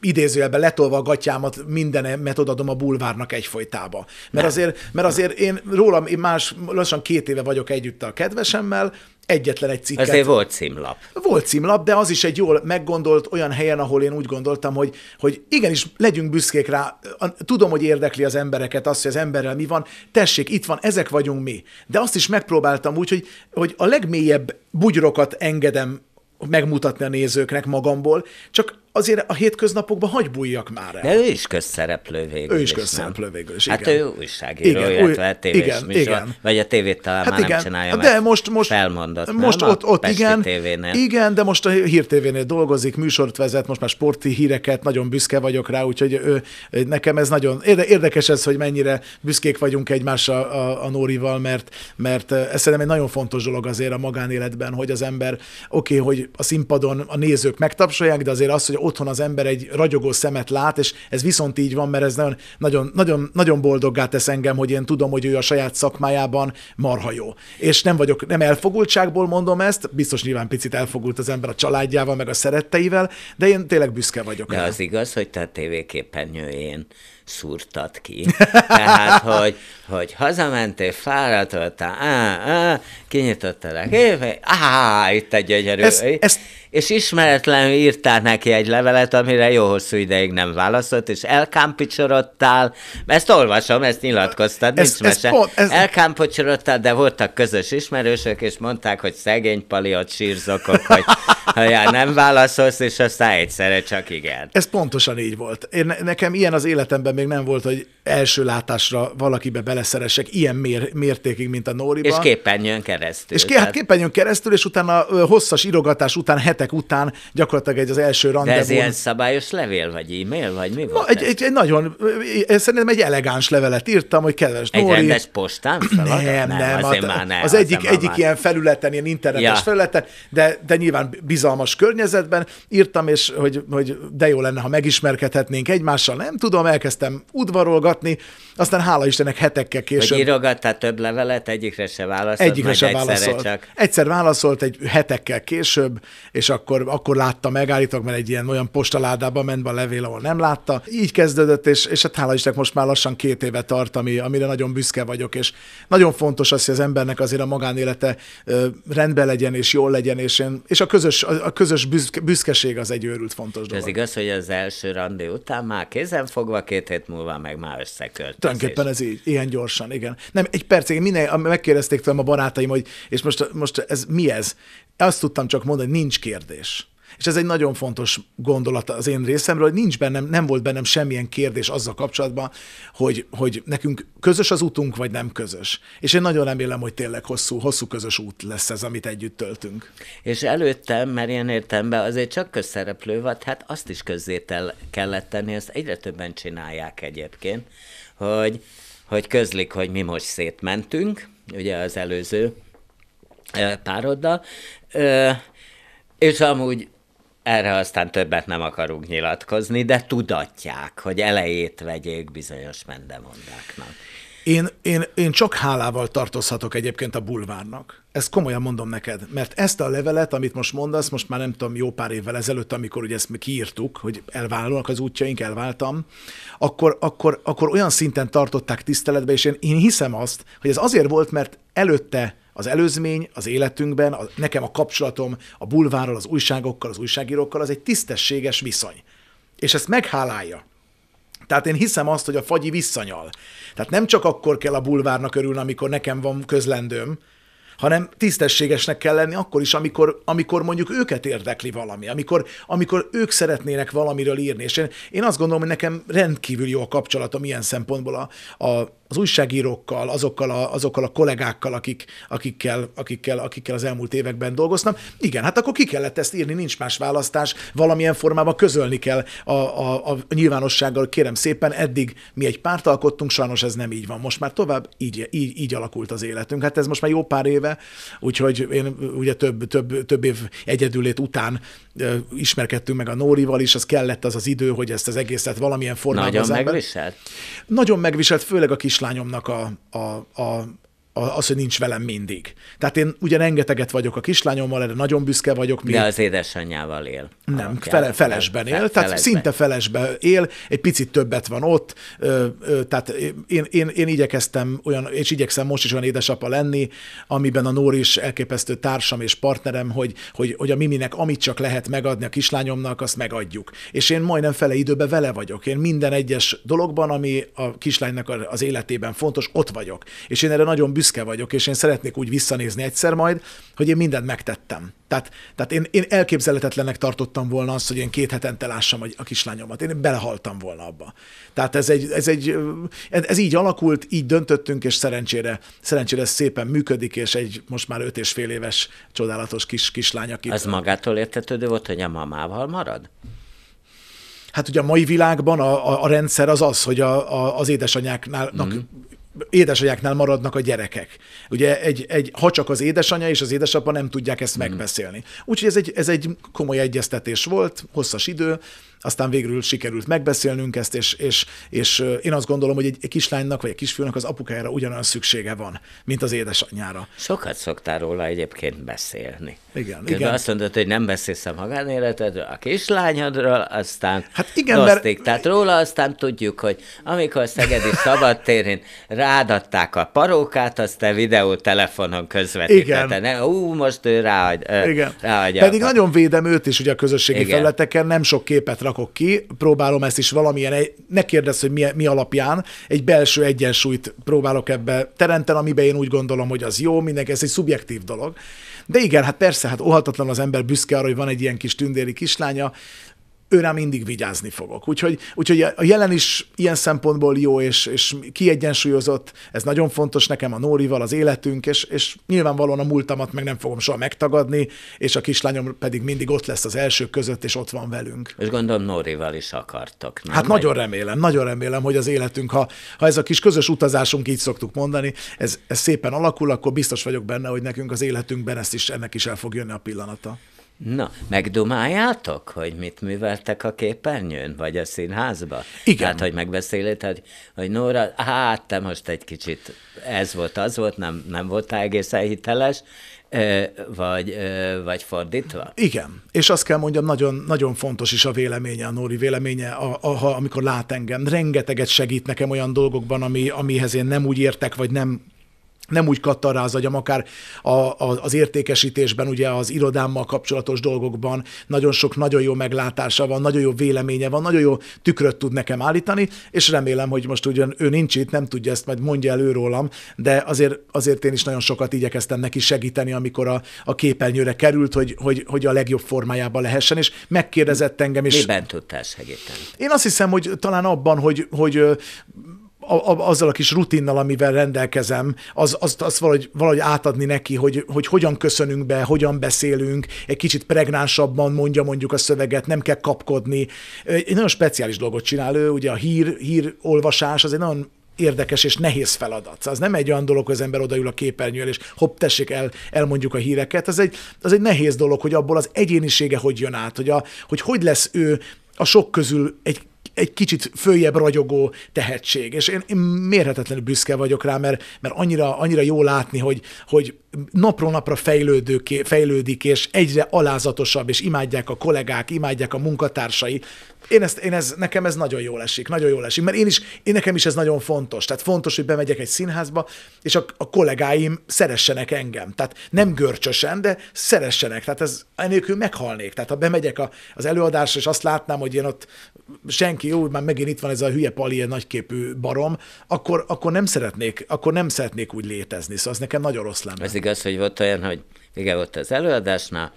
idézőjelben letolva a gatyámat, mindenemet odadom a bulvárnak egyfolytába. Mert Nem. azért, mert azért én rólam, én más, lassan két éve vagyok együtt a kedvesemmel, egyetlen egy cikket. Azért volt címlap. Volt címlap, de az is egy jól meggondolt olyan helyen, ahol én úgy gondoltam, hogy, hogy igenis legyünk büszkék rá, tudom, hogy érdekli az embereket azt hogy az emberrel mi van, tessék, itt van, ezek vagyunk mi. De azt is megpróbáltam úgy, hogy, hogy a legmélyebb bugyrokat engedem megmutatni a nézőknek magamból, csak azért a hétköznapokban hagy bújjak már el. De ő is közszereplő végül. Ő is közszereplő végül is, Hát ő újságíró, igen, illetve tévés igen, műsor, igen. vagy a tévét talán hát már igen, nem csinálja, de most, most, felmondott, most nem? ott, ott igen, tévénél. igen, de most a TV-nél dolgozik, műsort vezet, most már sporti híreket, nagyon büszke vagyok rá, úgyhogy ő, nekem ez nagyon érdekes ez, hogy mennyire büszkék vagyunk egymásra a, a Nórival, mert, mert ez szerintem egy nagyon fontos dolog azért a magánéletben, hogy az ember, oké, okay, hogy a színpadon a nézők megtapsolják, de azért az, hogy otthon az ember egy ragyogó szemet lát, és ez viszont így van, mert ez nagyon, nagyon, nagyon, nagyon boldoggá tesz engem, hogy én tudom, hogy ő a saját szakmájában marha jó. És nem vagyok, nem elfogultságból mondom ezt, biztos nyilván picit elfogult az ember a családjával, meg a szeretteivel, de én tényleg büszke vagyok. De rá. az igaz, hogy te a tévéképernyőjén szúrtad ki. (laughs) Tehát, hogy, hogy hazamentél, fáradt voltál, kinyitottál a képet, áh, itt egy gyönyörű. Ez, ez és ismeretlenül írtál neki egy levelet, amire jó hosszú ideig nem válaszolt, és elkámpicsorodtál, ezt olvasom, ezt nyilatkoztad, ez, nincs ez mese. Pont, ez... Elkámpicsorodtál, de voltak közös ismerősök, és mondták, hogy szegény Pali, ott sírzokok, hogy (laughs) ha nem válaszolsz, és aztán egyszerre csak igen. Ez pontosan így volt. Én, nekem ilyen az életemben még nem volt, hogy első látásra valakibe beleszeresek ilyen mér, mértékig, mint a Nóriba. És jön keresztül. És ké, hát keresztül, és utána hosszas irogatás után hetek után gyakorlatilag egy az első rendezvú. De ez ilyen szabályos levél, vagy e-mail, vagy mi volt? Egy, egy, egy nagyon, e, szerintem egy elegáns levelet írtam, hogy kedves Nóri. Egy rendes postán Nem, nem, nem, az, már nem, az az egyik, egyik már... ilyen felületen, ilyen internetes ja. felületen, de, de nyilván bizalmas környezetben írtam, és hogy, hogy de jó lenne, ha megismerkedhetnénk egymással, nem tudom, elkezdtem udvarolgatni, aztán hála Istennek hetekkel később. Hogy írogattál több levelet, egyikre se válaszolt, egyikre se válaszolt. Csak... Egyszer válaszolt egy hetekkel később, és és akkor, akkor látta megállítok, mert egy ilyen olyan postaládában ment be a levél, ahol nem látta. Így kezdődött, és, és hát hála Istennek most már lassan két éve tart, ami, amire nagyon büszke vagyok, és nagyon fontos az, hogy az embernek azért a magánélete rendben legyen, és jól legyen, és, én, és a közös, a közös büszke, büszkeség az egy őrült fontos dolog. Ez igaz, hogy az első randi után már kézen fogva, két hét múlva meg már összeköltözés. Tulajdonképpen ez így, ilyen gyorsan, igen. Nem, egy percig, minél megkérdezték tőlem a barátaim, hogy és most, most ez mi ez? azt tudtam csak mondani, hogy nincs kérdés. És ez egy nagyon fontos gondolat az én részemről, hogy nincs bennem, nem volt bennem semmilyen kérdés azzal kapcsolatban, hogy, hogy nekünk közös az útunk, vagy nem közös. És én nagyon remélem, hogy tényleg hosszú, hosszú közös út lesz ez, amit együtt töltünk. És előttem, mert ilyen értemben azért csak közszereplő volt, hát azt is közzétel kellett tenni, ezt egyre többen csinálják egyébként, hogy, hogy közlik, hogy mi most szétmentünk, ugye az előző eh, pároddal, Ö, és amúgy erre aztán többet nem akarunk nyilatkozni, de tudatják, hogy elejét vegyék bizonyos mendemondáknak. Én, én, én csak hálával tartozhatok egyébként a bulvárnak. Ezt komolyan mondom neked, mert ezt a levelet, amit most mondasz, most már nem tudom, jó pár évvel ezelőtt, amikor ugye ezt mi kiírtuk, hogy elválnak az útjaink, elváltam, akkor, akkor, akkor olyan szinten tartották tiszteletbe, és én, én hiszem azt, hogy ez azért volt, mert előtte az előzmény az életünkben, a, nekem a kapcsolatom a bulvárral, az újságokkal, az újságírókkal, az egy tisztességes viszony. És ezt meghálálja. Tehát én hiszem azt, hogy a fagyi visszanyal. Tehát nem csak akkor kell a bulvárnak örülni, amikor nekem van közlendőm, hanem tisztességesnek kell lenni akkor is, amikor, amikor mondjuk őket érdekli valami, amikor, amikor ők szeretnének valamiről írni. És én, én azt gondolom, hogy nekem rendkívül jó a kapcsolatom ilyen szempontból a, a, az újságírókkal, azokkal a, azokkal a kollégákkal, akik, akikkel, akikkel, akikkel az elmúlt években dolgoztam. Igen, hát akkor ki kellett ezt írni, nincs más választás, valamilyen formában közölni kell a, a, a nyilvánossággal, kérem szépen, eddig mi egy párt alkottunk, sajnos ez nem így van. Most már tovább így, így, így alakult az életünk. Hát ez most már jó pár éve, úgyhogy én ugye több, több, több év egyedülét után ismerkedtünk meg a Nórival is, az kellett az az idő, hogy ezt az egészet valamilyen formában Nagyon megviselt? Nagyon megviselt, főleg a kislányomnak a, a, a, az, hogy nincs velem mindig. Tehát én ugyan rengeteget vagyok a kislányommal, erre nagyon büszke vagyok. Mi... De az édesanyjával él. Nem, fele, felesben él, felesben. tehát szinte felesben él, egy picit többet van ott, ö, ö, tehát én, én, én igyekeztem olyan, és igyekszem most is olyan édesapa lenni, amiben a Nóri is elképesztő társam és partnerem, hogy, hogy, hogy a Miminek amit csak lehet megadni a kislányomnak, azt megadjuk. És én majdnem fele időben vele vagyok. Én minden egyes dologban, ami a kislánynak az életében fontos, ott vagyok. És én erre nagyon büszke büszke vagyok, és én szeretnék úgy visszanézni egyszer majd, hogy én mindent megtettem. Tehát, tehát én, én elképzelhetetlennek tartottam volna azt, hogy én két hetente lássam a kislányomat. Én belehaltam volna abba. Tehát ez, egy, ez, egy, ez így alakult, így döntöttünk, és szerencsére, szerencsére ez szépen működik, és egy most már öt és fél éves csodálatos kis kislány, aki... Az magától értetődő volt, hogy a mamával marad? Hát ugye a mai világban a, a, a rendszer az az, hogy a, a, az édesanyáknak mm-hmm édesanyáknál maradnak a gyerekek. Ugye egy, egy, ha csak az édesanyja és az édesapa nem tudják ezt mm. megbeszélni. Úgyhogy ez egy, ez egy komoly egyeztetés volt, hosszas idő, aztán végül sikerült megbeszélnünk ezt, és, és, és én azt gondolom, hogy egy, egy kislánynak vagy egy kisfiúnak az apukájára ugyanolyan szüksége van, mint az édesanyjára. Sokat szoktál róla egyébként beszélni. Igen, Közben igen. azt mondod, hogy nem beszélsz a magánéletedről, a kislányodról, aztán hát igen, mert... Tehát róla aztán tudjuk, hogy amikor Szegedi Szabadtérén rádatták a parókát, azt te videótelefonon közvetítetted. Igen. Ú, most ő ráhagy, igen. Pedig a... nagyon védem őt is, ugye a közösségi igen. felületeken nem sok képet rakok ki, próbálom ezt is valamilyen, ne kérdezz, hogy mi, mi alapján, egy belső egyensúlyt próbálok ebbe teremteni, amiben én úgy gondolom, hogy az jó, mindenki, ez egy szubjektív dolog. De igen, hát persze, hát óhatatlan az ember büszke arra, hogy van egy ilyen kis tündéri kislánya, őre mindig vigyázni fogok. Úgyhogy, úgyhogy a jelen is ilyen szempontból jó, és, és kiegyensúlyozott, ez nagyon fontos nekem a Nórival, az életünk, és, és nyilvánvalóan a múltamat meg nem fogom soha megtagadni, és a kislányom pedig mindig ott lesz az elsők között, és ott van velünk. És gondolom Nórival is akartak. Nem? Hát nagyon remélem, nagyon remélem, hogy az életünk, ha, ha ez a kis közös utazásunk, így szoktuk mondani, ez, ez szépen alakul, akkor biztos vagyok benne, hogy nekünk az életünkben ezt is, ennek is el fog jönni a pillanata. Na, megdumáljátok, hogy mit műveltek a képernyőn, vagy a színházba? Igen. Hát, hogy megbeszélted, hogy, hogy Nóra, hát te most egy kicsit ez volt, az volt, nem, nem voltál egészen hiteles, vagy, vagy fordítva? Igen, és azt kell mondjam, nagyon, nagyon fontos is a véleménye, a Nóri véleménye, a, a, a, amikor lát engem. Rengeteget segít nekem olyan dolgokban, ami, amihez én nem úgy értek, vagy nem nem úgy rá az agyam, akár a, a, az értékesítésben, ugye az irodámmal kapcsolatos dolgokban nagyon sok nagyon jó meglátása van, nagyon jó véleménye van, nagyon jó tükröt tud nekem állítani, és remélem, hogy most ugyan ő nincs itt, nem tudja ezt, majd mondja elő rólam, de azért, azért én is nagyon sokat igyekeztem neki segíteni, amikor a, a képernyőre került, hogy, hogy, hogy a legjobb formájában lehessen, és megkérdezett engem. is. Miben tudtál segíteni? Én azt hiszem, hogy talán abban, hogy, hogy a, a, azzal a kis rutinnal, amivel rendelkezem, az, azt, azt valahogy, valahogy átadni neki, hogy, hogy hogyan köszönünk be, hogyan beszélünk, egy kicsit pregnánsabban mondja mondjuk a szöveget, nem kell kapkodni. Egy nagyon speciális dolgot csinál ő, ugye a hír, hír olvasás az egy nagyon érdekes és nehéz feladat. Szóval az nem egy olyan dolog, hogy az ember odaül a képernyőre, és hopp, tessék el, elmondjuk a híreket. Ez egy, az egy nehéz dolog, hogy abból az egyénisége hogy jön át, hogy, a, hogy hogy lesz ő a sok közül egy egy kicsit följebb ragyogó tehetség. És én, én mérhetetlenül büszke vagyok rá, mert, mert annyira, annyira jó látni, hogy, hogy napról napra fejlődik, és egyre alázatosabb, és imádják a kollégák, imádják a munkatársai. Én ezt, én ez, nekem ez nagyon jól esik, nagyon jól esik, mert én is, én nekem is ez nagyon fontos. Tehát fontos, hogy bemegyek egy színházba, és a, a kollégáim szeressenek engem. Tehát nem görcsösen, de szeressenek. Tehát ez enélkül meghalnék. Tehát ha bemegyek a, az előadásra, és azt látnám, hogy én ott senki, jó, már megint itt van ez a hülye pali, ilyen nagyképű barom, akkor, akkor nem szeretnék, akkor nem szeretnék úgy létezni. Szóval az nekem nagyon rossz lenne. Ez igaz, hogy volt olyan, hogy igen, volt az előadásnál,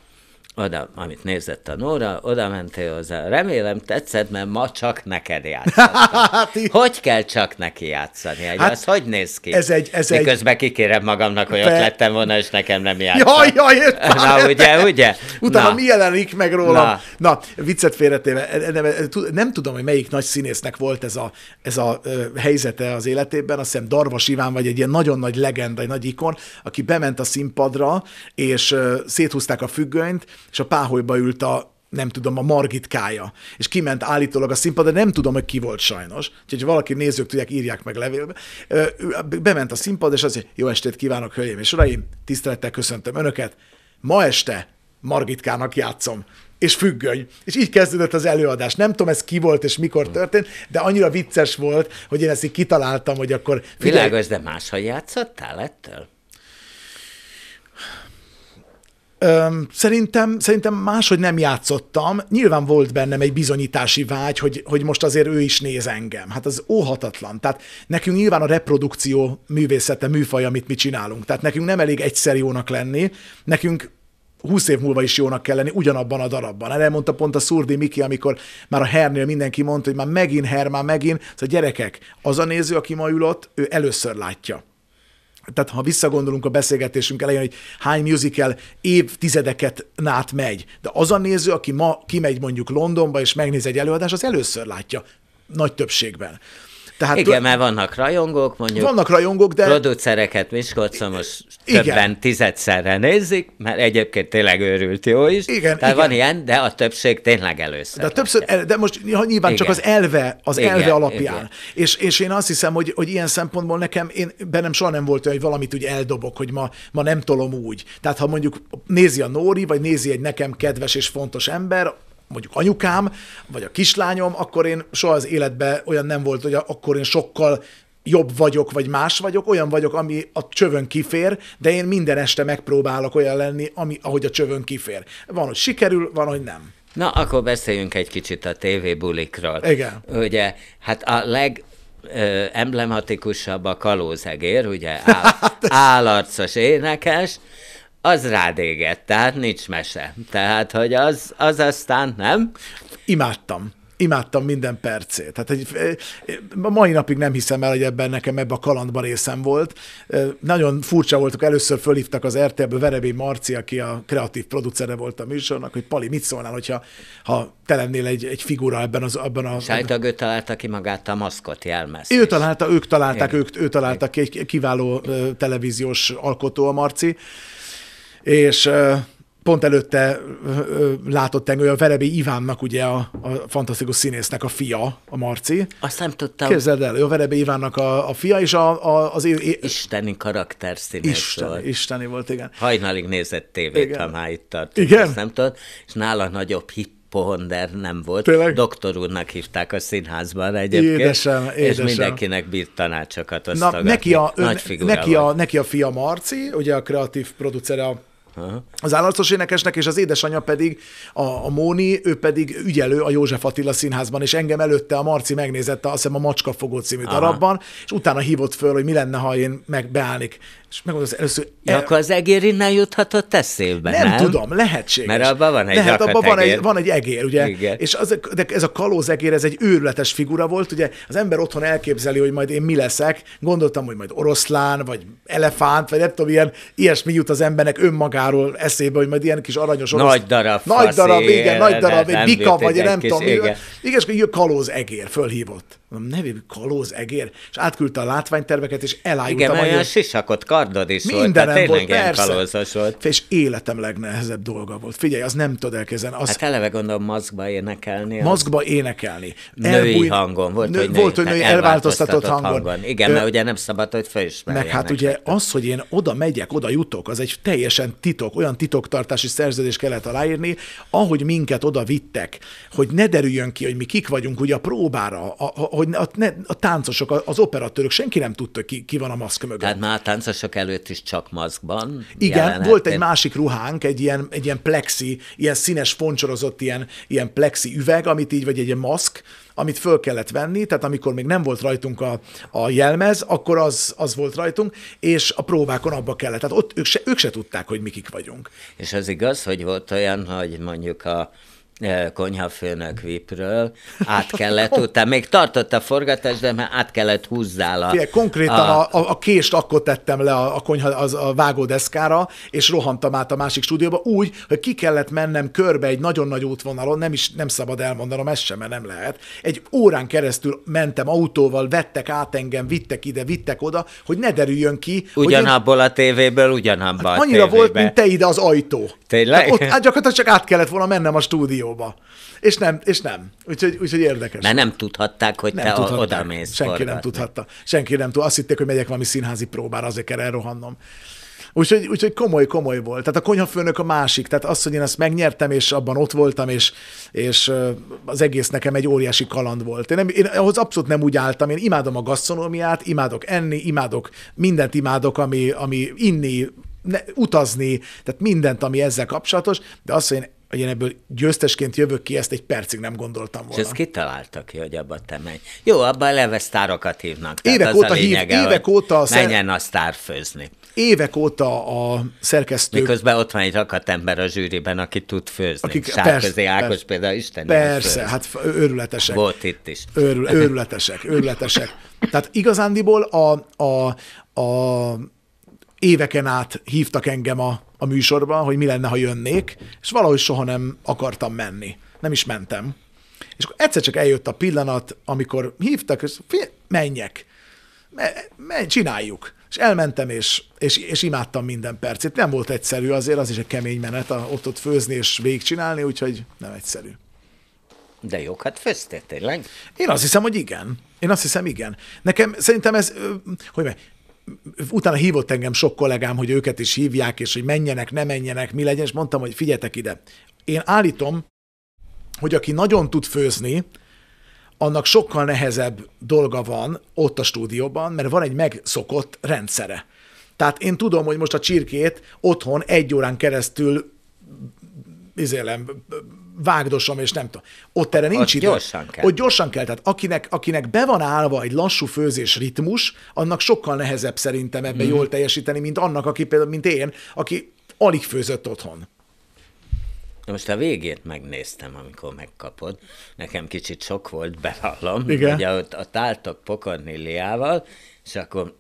oda, amit nézett a Nóra, oda mentél hozzá. Remélem tetszett mert ma csak neked játszottam. (laughs) hogy kell csak neki játszani? Egy hát, az hogy néz ki? Ez egy, ez Miközben egy... kikérem magamnak, hogy Be... ott lettem volna, és nekem nem játszott. Jaj, jaj, értem. (laughs) Na, ugye, ugye? Utána Na. mi jelenik meg rólam? Na, Na viccet félretéve, e, e, nem, e, nem tudom, hogy melyik nagy színésznek volt ez a, ez a helyzete az életében, azt hiszem Darvas Iván, vagy egy ilyen nagyon nagy legenda, egy nagy ikon, aki bement a színpadra, és széthúzták a függönyt, és a páholyba ült a nem tudom, a Margitkája, és kiment állítólag a színpad, de nem tudom, hogy ki volt sajnos, úgyhogy valaki nézők tudják, írják meg levélbe. Bement a színpad, és azért jó estét kívánok, hölgyeim és uraim, tisztelettel köszöntöm önöket, ma este Margitkának játszom és függöny. És így kezdődött az előadás. Nem tudom, ez ki volt és mikor történt, de annyira vicces volt, hogy én ezt így kitaláltam, hogy akkor... Figyelj... Világos, de máshogy játszottál ettől? szerintem, szerintem máshogy nem játszottam. Nyilván volt bennem egy bizonyítási vágy, hogy, hogy most azért ő is néz engem. Hát az óhatatlan. Tehát nekünk nyilván a reprodukció művészete, műfaj, amit mi csinálunk. Tehát nekünk nem elég egyszer jónak lenni, nekünk 20 év múlva is jónak kell lenni ugyanabban a darabban. Erre mondta pont a Szurdi Miki, amikor már a Hernél mindenki mondta, hogy már megint Her, már megint. Szóval gyerekek, az a néző, aki ma ül ott, ő először látja tehát ha visszagondolunk a beszélgetésünk elején, hogy hány musical évtizedeket nát megy, de az a néző, aki ma kimegy mondjuk Londonba és megnéz egy előadást, az először látja nagy többségben. Tehát Igen, mert vannak rajongók, mondjuk. Vannak rajongók, de... Producereket Miskolcon szóval most igen. többen tizedszerre nézik, mert egyébként tényleg őrült jó is. Igen, Tehát igen. van ilyen, de a többség tényleg először. De, többször, de most nyilván igen. csak az elve, az igen, elve alapján. Igen. És, és én azt hiszem, hogy, hogy ilyen szempontból nekem, én bennem soha nem volt olyan, hogy valamit úgy eldobok, hogy ma, ma nem tolom úgy. Tehát ha mondjuk nézi a Nóri, vagy nézi egy nekem kedves és fontos ember, mondjuk anyukám, vagy a kislányom, akkor én soha az életben olyan nem volt, hogy akkor én sokkal jobb vagyok, vagy más vagyok, olyan vagyok, ami a csövön kifér, de én minden este megpróbálok olyan lenni, ami, ahogy a csövön kifér. Van, hogy sikerül, van, hogy nem. Na, akkor beszéljünk egy kicsit a tévébulikról. Igen. Ugye, hát a leg, ö, emblematikusabb a kalózegér, ugye (laughs) áll, állarcos hát énekes, az rád égett, tehát nincs mese. Tehát, hogy az, az aztán nem. Imádtam imádtam minden percét. hát egy, eh, eh, a mai napig nem hiszem el, hogy ebben nekem ebben a kalandban részem volt. Eh, nagyon furcsa voltak, először fölhívtak az RTL-ből Verebély Marci, aki a kreatív producere volt a műsornak, hogy Pali, mit szólnál, hogyha ha te lennél egy, egy figura ebben az... Abban a, Sajtag, ő találta ki magát a maszkot jelmezt. Ő találta, ők találták, ők, ő találta ki, egy kiváló televíziós alkotó a Marci és pont előtte látott engem, olyan verebi Ivánnak, ugye a, a fantasztikus színésznek a fia, a Marci. Azt nem tudtam. Képzeld el, a verebi Ivánnak a, a fia, és a, a, az É... Isteni karakter színész isteni, volt. Isteni volt, igen. Hajnalig nézett tévét, igen. ha már itt tart. igen? Azt nem tudod, és nála nagyobb hit pohonder nem volt. Tényleg? Doktor úrnak hívták a színházban egyébként. Édesem, édesem. És mindenkinek bírt tanácsokat osztogatni. Na, neki a, Nagy ön, neki, a, neki a fia Marci, ugye a kreatív producere a Aha. Az állarcos énekesnek, és az édesanyja pedig, a, a Móni, ő pedig ügyelő a József Attila színházban, és engem előtte a Marci megnézette azt hiszem a Macska fogó című darabban, és utána hívott föl, hogy mi lenne, ha én meg beállnék és megmondom, az először... el... akkor az egér innen juthatott eszébe, nem? Nem tudom, lehetséges. Mert abban van egy Lehet, abban van egy, van egy egér, ugye? Igen. És az, de ez a kalóz egér ez egy őrületes figura volt, ugye az ember otthon elképzeli, hogy majd én mi leszek, gondoltam, hogy majd oroszlán, vagy elefánt, vagy nem tudom, ilyen, ilyesmi jut az embernek önmagáról eszébe, hogy majd ilyen kis aranyos orosz... Nagy darab. Nagy darab, igen, nagy darab, egy bika, vagy nem tudom. Igen, és akkor kalóz egér fölhívott mondom, kalóz, egér, és átküldte a látványterveket, és elájult Igen, a olyan sisakot kardod is Minden volt, volt ilyen persze. kalózos volt. És életem legnehezebb dolga volt. Figyelj, az nem tudod elkezdeni. Az... Hát eleve gondolom maszkba énekelni. Az... Maszkba énekelni. Női hangon. Volt, hogy volt, hogy női elváltoztatott hangon. hangon. Igen, Ö... mert ugye nem szabad, hogy felismerjenek. Meg hát ugye az, hogy én oda megyek, oda jutok, az egy teljesen titok, olyan titoktartási szerződés kellett aláírni, ahogy minket oda vittek, hogy ne derüljön ki, hogy mi kik vagyunk ugye a próbára, a, a, hogy a, ne, a táncosok, az operatőrök, senki nem tudta, ki, ki van a maszk mögött. Tehát már a táncosok előtt is csak maszkban. Igen, jelenhettem. volt egy másik ruhánk, egy ilyen, egy ilyen plexi, ilyen színes, foncsorozott ilyen, ilyen plexi üveg, amit így, vagy egy ilyen maszk, amit föl kellett venni, tehát amikor még nem volt rajtunk a, a jelmez, akkor az, az volt rajtunk, és a próbákon abba kellett. Tehát ott ők se, ők se tudták, hogy mikik vagyunk. És az igaz, hogy volt olyan, hogy mondjuk a konyhafőnök vipről, át kellett utána, még tartott a forgatás, de már át kellett húzzál a... Fie, konkrétan a, a, a kést akkor tettem le a, a konyha, az, a vágódeszkára, és rohantam át a másik stúdióba úgy, hogy ki kellett mennem körbe egy nagyon nagy útvonalon, nem is nem szabad elmondanom, ezt sem, mert nem lehet. Egy órán keresztül mentem autóval, vettek át engem, vittek ide, vittek oda, hogy ne derüljön ki. Ugyanabból én... a tévéből, ugyanabban hát Annyira volt, mint te ide az ajtó. Tényleg? Tehát ott, hát gyakorlatilag csak át kellett volna mennem a stúdió fordulóba. És nem, és nem. Úgyhogy, úgyhogy érdekes. Mert nem tudhatták, hogy nem te tudhatták. oda mész. Senki forgatni. nem tudhatta. Senki nem tud Azt hitték, hogy megyek valami színházi próbára, azért kell elrohannom. Úgyhogy, úgyhogy komoly, komoly volt. Tehát a konyhafőnök a másik. Tehát az, hogy én ezt megnyertem, és abban ott voltam, és, és az egész nekem egy óriási kaland volt. Én, nem, én ahhoz abszolút nem úgy álltam. Én imádom a gasztronómiát, imádok enni, imádok, mindent imádok, ami, ami inni, ne, utazni, tehát mindent, ami ezzel kapcsolatos, de azt, hogy én hogy én ebből győztesként jövök ki, ezt egy percig nem gondoltam volna. És ezt kitaláltak ki, hogy abba te menj. Jó, abban eleve sztárokat hívnak. Tehát Évek az óta, a lényege, hív, évek óta a szer... menjen a sztár főzni. Évek óta a szerkesztő... Miközben ott van egy rakat ember a zsűriben, aki tud főzni. Akik, Sárközi Ákos persze, például Isten. Persze, főz. hát őrületesek. Volt itt is. Őrül, őrületesek, őrületesek. Tehát igazándiból a, a, a éveken át hívtak engem a, a műsorba, hogy mi lenne, ha jönnék, és valahogy soha nem akartam menni. Nem is mentem. És akkor egyszer csak eljött a pillanat, amikor hívtak, és menjek, menj, csináljuk. És elmentem, és, és, és imádtam minden percét. Nem volt egyszerű azért, az is egy kemény menet, a, ott ott főzni és végigcsinálni, úgyhogy nem egyszerű. De jó, hát főztél tényleg? Én azt hiszem, hogy igen. Én azt hiszem, igen. Nekem szerintem ez, hogy meg, utána hívott engem sok kollégám, hogy őket is hívják, és hogy menjenek, ne menjenek, mi legyen, és mondtam, hogy figyeljetek ide. Én állítom, hogy aki nagyon tud főzni, annak sokkal nehezebb dolga van ott a stúdióban, mert van egy megszokott rendszere. Tehát én tudom, hogy most a csirkét otthon egy órán keresztül izélem, vágdosom, és nem tudom. Ott erre nincs ott idő. Gyorsan kell. Ott gyorsan kell. Tehát akinek, akinek be van állva egy lassú főzés ritmus, annak sokkal nehezebb szerintem ebben mm. jól teljesíteni, mint annak, aki például, mint én, aki alig főzött otthon. Most a végét megnéztem, amikor megkapod. Nekem kicsit sok volt, bevallom. Igen. Ugye ott, ott álltok Pokornéliával, és akkor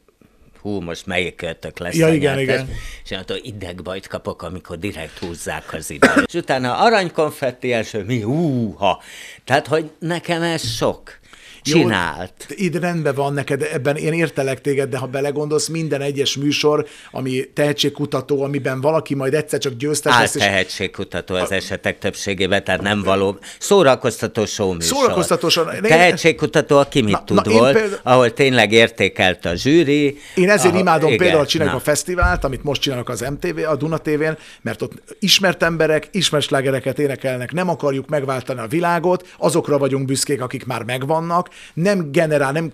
hú, most melyikőtök lesz ja, igen, igen. És attól idegbajt kapok, amikor direkt húzzák az időt. és utána aranykonfetti első, mi húha. Tehát, hogy nekem ez sok csinált. Jó, itt rendben van neked, ebben én értelek téged, de ha belegondolsz, minden egyes műsor, ami tehetségkutató, amiben valaki majd egyszer csak győztes lesz. tehetségkutató az a... esetek többségében, tehát nem való. Szórakoztató show műsor. Szórakoztató show. Én... Tehetségkutató, aki mit na, tud na, volt, például... ahol tényleg értékelt a zsűri. Én ezért ahol... imádom igen, például csináljuk a fesztivált, amit most csinálok az MTV, a Duna tv mert ott ismert emberek, ismert énekelnek, nem akarjuk megváltani a világot, azokra vagyunk büszkék, akik már megvannak, nem generál, nem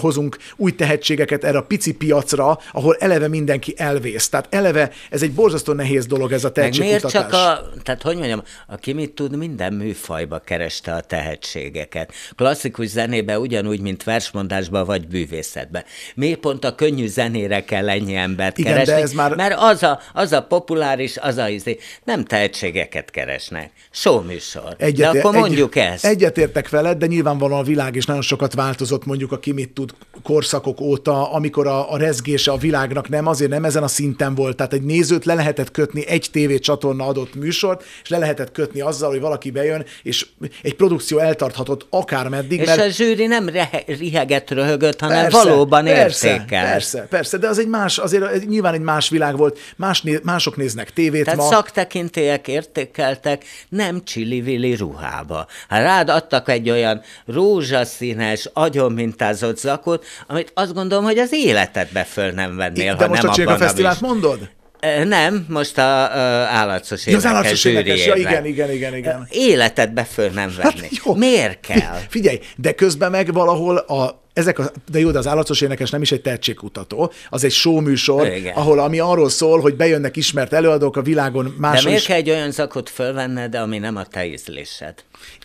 hozunk új tehetségeket erre a pici piacra, ahol eleve mindenki elvész. Tehát eleve ez egy borzasztó nehéz dolog ez a tehetségkutatás. Meg miért csak a, tehát hogy mondjam, aki mit tud, minden műfajba kereste a tehetségeket. Klasszikus zenébe ugyanúgy, mint versmondásba vagy művészetbe. Miért pont a könnyű zenére kell ennyi embert Igen, keresni? De ez már... Mert az a, az a populáris, az a izé, nem tehetségeket keresnek. műsor. Egyet, de akkor mondjuk egy, ezt. Egyetértek veled, de nyilvánvalóan a világ világ is nagyon sokat változott mondjuk a ki mit tud korszakok óta, amikor a, a rezgése a világnak nem, azért nem ezen a szinten volt. Tehát egy nézőt le lehetett kötni egy csatorna adott műsort, és le lehetett kötni azzal, hogy valaki bejön, és egy produkció eltarthatott akármeddig. És mert... a zsűri nem rehe- riheget röhögött, hanem persze, valóban persze, értékel. Persze, persze, de az egy más, azért nyilván egy más világ volt, más, mások néznek tévét Tehát ma. szaktekintélyek értékeltek, nem csili-vili ruhába. Hát rád adtak egy olyan rózsa rózsaszínes, agyonmintázott zakót, amit azt gondolom, hogy az életedbe föl nem vennél, de ha most nem a Cséga Fesztivált mondod? Nem, most a, a állatszos ja, az állatszos énekes, ja, igen, igen, igen, igen. Életedbe föl nem hát, venni. Hát jó. Miért kell? Figyelj, de közben meg valahol a ezek a, de jó, de az állatos énekes nem is egy tehetségkutató, az egy műsor, Igen. ahol ami arról szól, hogy bejönnek ismert előadók a világon más. De miért is... kell egy olyan zakot fölvenned, ami nem a te ízlésed?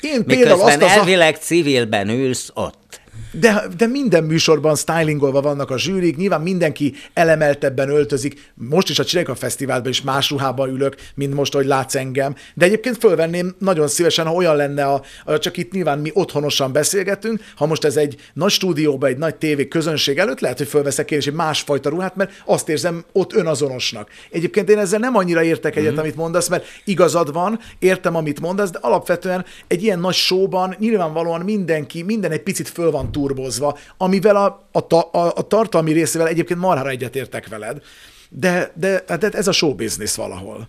Én Miközben például azt az elvileg a... civilben ülsz ott. De, de minden műsorban stylingolva vannak a zsűrik, nyilván mindenki elemeltebben öltözik. Most is a a Fesztiválban is más ruhában ülök, mint most, hogy látsz engem. De egyébként fölvenném nagyon szívesen, ha olyan lenne, a, a, csak itt nyilván mi otthonosan beszélgetünk, ha most ez egy nagy stúdióban, egy nagy tévé közönség előtt, lehet, hogy fölveszek én is egy másfajta ruhát, mert azt érzem ott önazonosnak. Egyébként én ezzel nem annyira értek egyet, mm-hmm. amit mondasz, mert igazad van, értem, amit mondasz, de alapvetően egy ilyen nagy showban nyilvánvalóan mindenki, minden egy picit föl van van turbozva, amivel a, a, a, a tartalmi részével egyébként marhára egyetértek veled, de, de, hát de ez a show business valahol.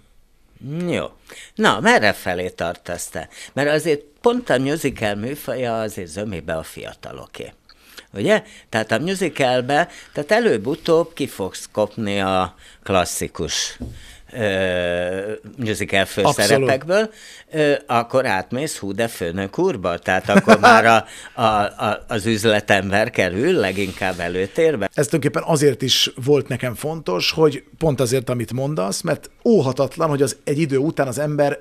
Jó. Na, merre felé tartasz te? Mert azért pont a musical műfaja azért zömébe a fiataloké. Ugye? Tehát a musicalbe, tehát előbb-utóbb ki fogsz kopni a klasszikus musical főszerepekből, akkor átmész hú de főnök úrba, tehát akkor már a, a, a, az üzletember kerül leginkább előtérbe. Ez tulajdonképpen azért is volt nekem fontos, hogy pont azért, amit mondasz, mert óhatatlan, hogy az egy idő után az ember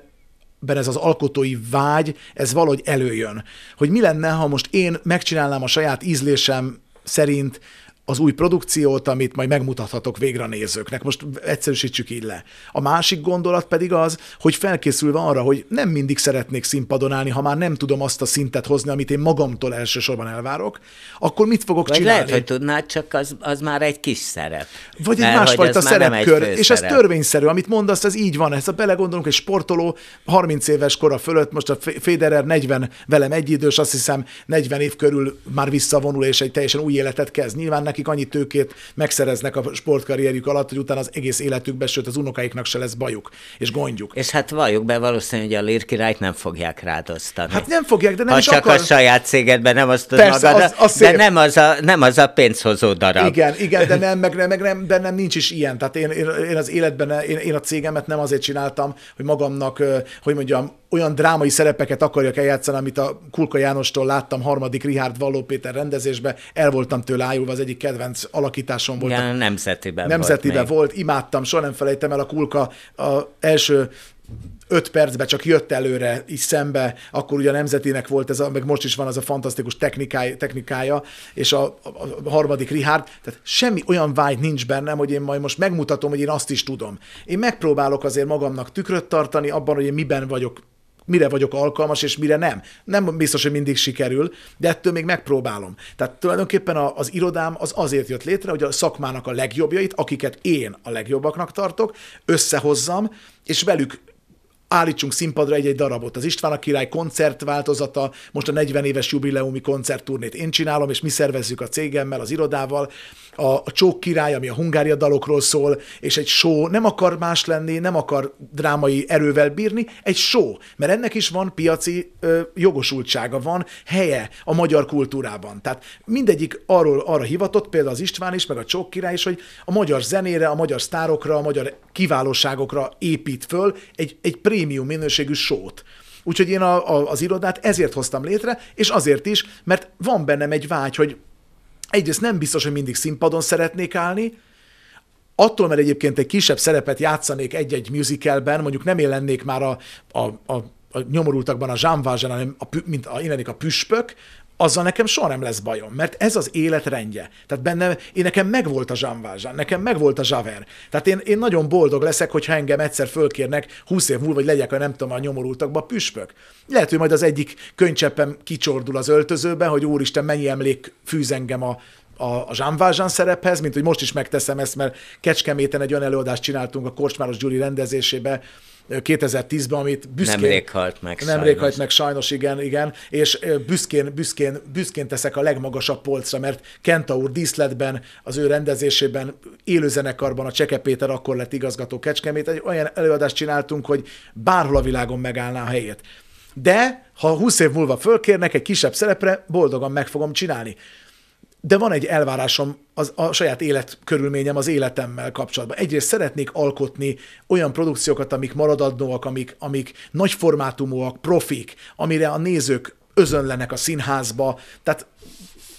ben ez az alkotói vágy, ez valahogy előjön. Hogy mi lenne, ha most én megcsinálnám a saját ízlésem szerint az új produkciót, amit majd megmutathatok végre a nézőknek. Most egyszerűsítsük így le. A másik gondolat pedig az, hogy felkészülve arra, hogy nem mindig szeretnék színpadon állni, ha már nem tudom azt a szintet hozni, amit én magamtól elsősorban elvárok, akkor mit fogok Vagy csinálni? lehet, hogy tudnád, csak az, az már egy kis szerep. Vagy egy másfajta szerepkör, és ez törvényszerű, amit mondasz, ez így van, Ez a belegondolunk, egy sportoló 30 éves kora fölött, most a Federer 40 velem egyidős, azt hiszem 40 év körül már visszavonul, és egy teljesen új életet kezd. Nyilván akik annyi tőkét megszereznek a sportkarrierjük alatt, hogy utána az egész életükben, sőt az unokáiknak se lesz bajuk és gondjuk. És hát valljuk be, valószínűleg hogy a lérkirályt nem fogják rádoztani. Hát nem fogják, de nem ha is csak akar... a saját cégedben nem azt. Persze, magad, az, az de nem az, a, nem az a pénzhozó darab. Igen, igen, de (laughs) nem, meg, nem, meg nem, nincs is ilyen. Tehát én, én, én az életben, én, én a cégemet nem azért csináltam, hogy magamnak, hogy mondjam, olyan drámai szerepeket akarjak eljátszani, amit a Kulka Jánostól láttam harmadik Richard Valló Péter rendezésbe, el voltam tőle ájulva, az egyik kedvenc alakításom volt. Igen, nemzetiben, nemzetiben volt, volt, imádtam, soha nem felejtem el a Kulka a első öt percben, csak jött előre is szembe, akkor ugye a nemzetinek volt ez, a, meg most is van az a fantasztikus technikája, technikája és a, a, a harmadik Richard, tehát semmi olyan vágy nincs bennem, hogy én majd most megmutatom, hogy én azt is tudom. Én megpróbálok azért magamnak tükröt tartani abban, hogy én miben vagyok mire vagyok alkalmas, és mire nem. Nem biztos, hogy mindig sikerül, de ettől még megpróbálom. Tehát tulajdonképpen az irodám az azért jött létre, hogy a szakmának a legjobbjait, akiket én a legjobbaknak tartok, összehozzam, és velük állítsunk színpadra egy-egy darabot. Az István a király koncertváltozata, most a 40 éves jubileumi koncertturnét én csinálom, és mi szervezzük a cégemmel, az irodával, a, a Csók király, ami a hungária dalokról szól, és egy show nem akar más lenni, nem akar drámai erővel bírni, egy show, mert ennek is van piaci ö, jogosultsága, van helye a magyar kultúrában. Tehát mindegyik arról arra hivatott, például az István is, meg a Csók király is, hogy a magyar zenére, a magyar sztárokra, a magyar kiválóságokra épít föl egy, egy prémium minőségű sót. Úgyhogy én a, a, az irodát ezért hoztam létre, és azért is, mert van bennem egy vágy, hogy egyrészt nem biztos, hogy mindig színpadon szeretnék állni, attól, mert egyébként egy kisebb szerepet játszanék egy-egy musicalben, mondjuk nem én lennék már a, a, a a nyomorultakban a Jean Valjean, hanem a, mint a, én lennék a püspök, azzal nekem soha nem lesz bajom, mert ez az élet rendje. Tehát benne, én nekem megvolt a Jean Valjean, nekem megvolt a Javer. Tehát én, én nagyon boldog leszek, hogyha engem egyszer fölkérnek 20 év múlva, hogy legyek a nem tudom, a nyomorultakba püspök. Lehet, hogy majd az egyik könycseppem kicsordul az öltözőben, hogy úristen, mennyi emlék fűz engem a a, a Jean Valjean szerephez, mint hogy most is megteszem ezt, mert Kecskeméten egy olyan előadást csináltunk a Korcsmáros Gyuri rendezésébe, 2010-ben, amit büszkén... Nemrég halt meg Nemrég sajnos. halt meg sajnos, igen, igen, és büszkén, büszkén, büszkén teszek a legmagasabb polcra, mert Kentaur díszletben, az ő rendezésében, élőzenekarban a Cseke Péter akkor lett igazgató Kecskemét, egy olyan előadást csináltunk, hogy bárhol a világon megállná a helyét. De ha 20 év múlva fölkérnek egy kisebb szerepre, boldogan meg fogom csinálni de van egy elvárásom az, a saját életkörülményem az életemmel kapcsolatban. Egyrészt szeretnék alkotni olyan produkciókat, amik maradandóak, amik, amik nagy formátumúak, profik, amire a nézők özönlenek a színházba. Tehát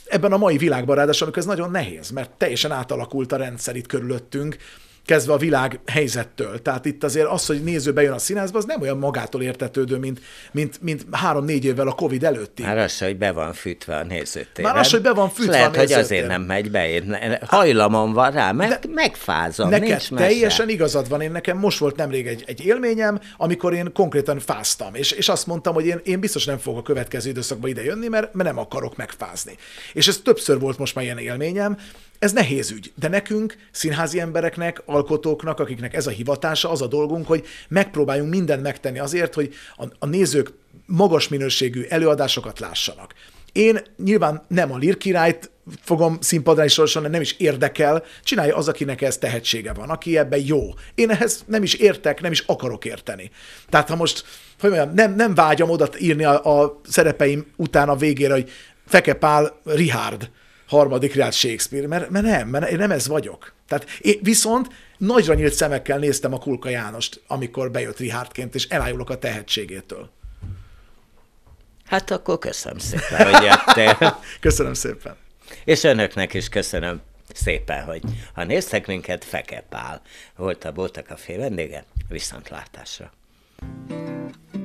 ebben a mai világban ráadásul, amikor ez nagyon nehéz, mert teljesen átalakult a rendszer itt körülöttünk, kezdve a világ helyzettől. Tehát itt azért az, hogy néző bejön a színházba, az nem olyan magától értetődő, mint, mint, mint három-négy évvel a Covid előtti. Már az, hogy be van fűtve a nézőtéren. Már az, hogy be van fűtve lehet, a Lehet, hogy azért nem megy be, én hajlamom van rá, mert De megfázom, neked nincs teljesen igazad van, én nekem most volt nemrég egy, egy élményem, amikor én konkrétan fáztam, és, és azt mondtam, hogy én, én biztos nem fogok a következő időszakban ide jönni, mert, mert nem akarok megfázni. És ez többször volt most már ilyen élményem, ez nehéz ügy, de nekünk, színházi embereknek, alkotóknak, akiknek ez a hivatása, az a dolgunk, hogy megpróbáljunk mindent megtenni azért, hogy a, a nézők magas minőségű előadásokat lássanak. Én nyilván nem a királyt fogom színpadra is sorsolni, nem is érdekel, csinálja az, akinek ez tehetsége van, aki ebben jó. Én ehhez nem is értek, nem is akarok érteni. Tehát ha most, hogy mondjam, nem, nem vágyam oda írni a, a szerepeim után a végére, hogy Pál, Richard harmadik rád Shakespeare, mert, mert nem, mert én nem ez vagyok. Tehát én viszont nagyra nyílt szemekkel néztem a Kulka Jánost, amikor bejött Rihártként és elájulok a tehetségétől. Hát akkor köszönöm szépen, hogy jöttél. (laughs) köszönöm szépen. És önöknek is köszönöm szépen, hogy ha néztek minket, Fekepál volt a Bolta Café vendége, viszontlátásra. thank you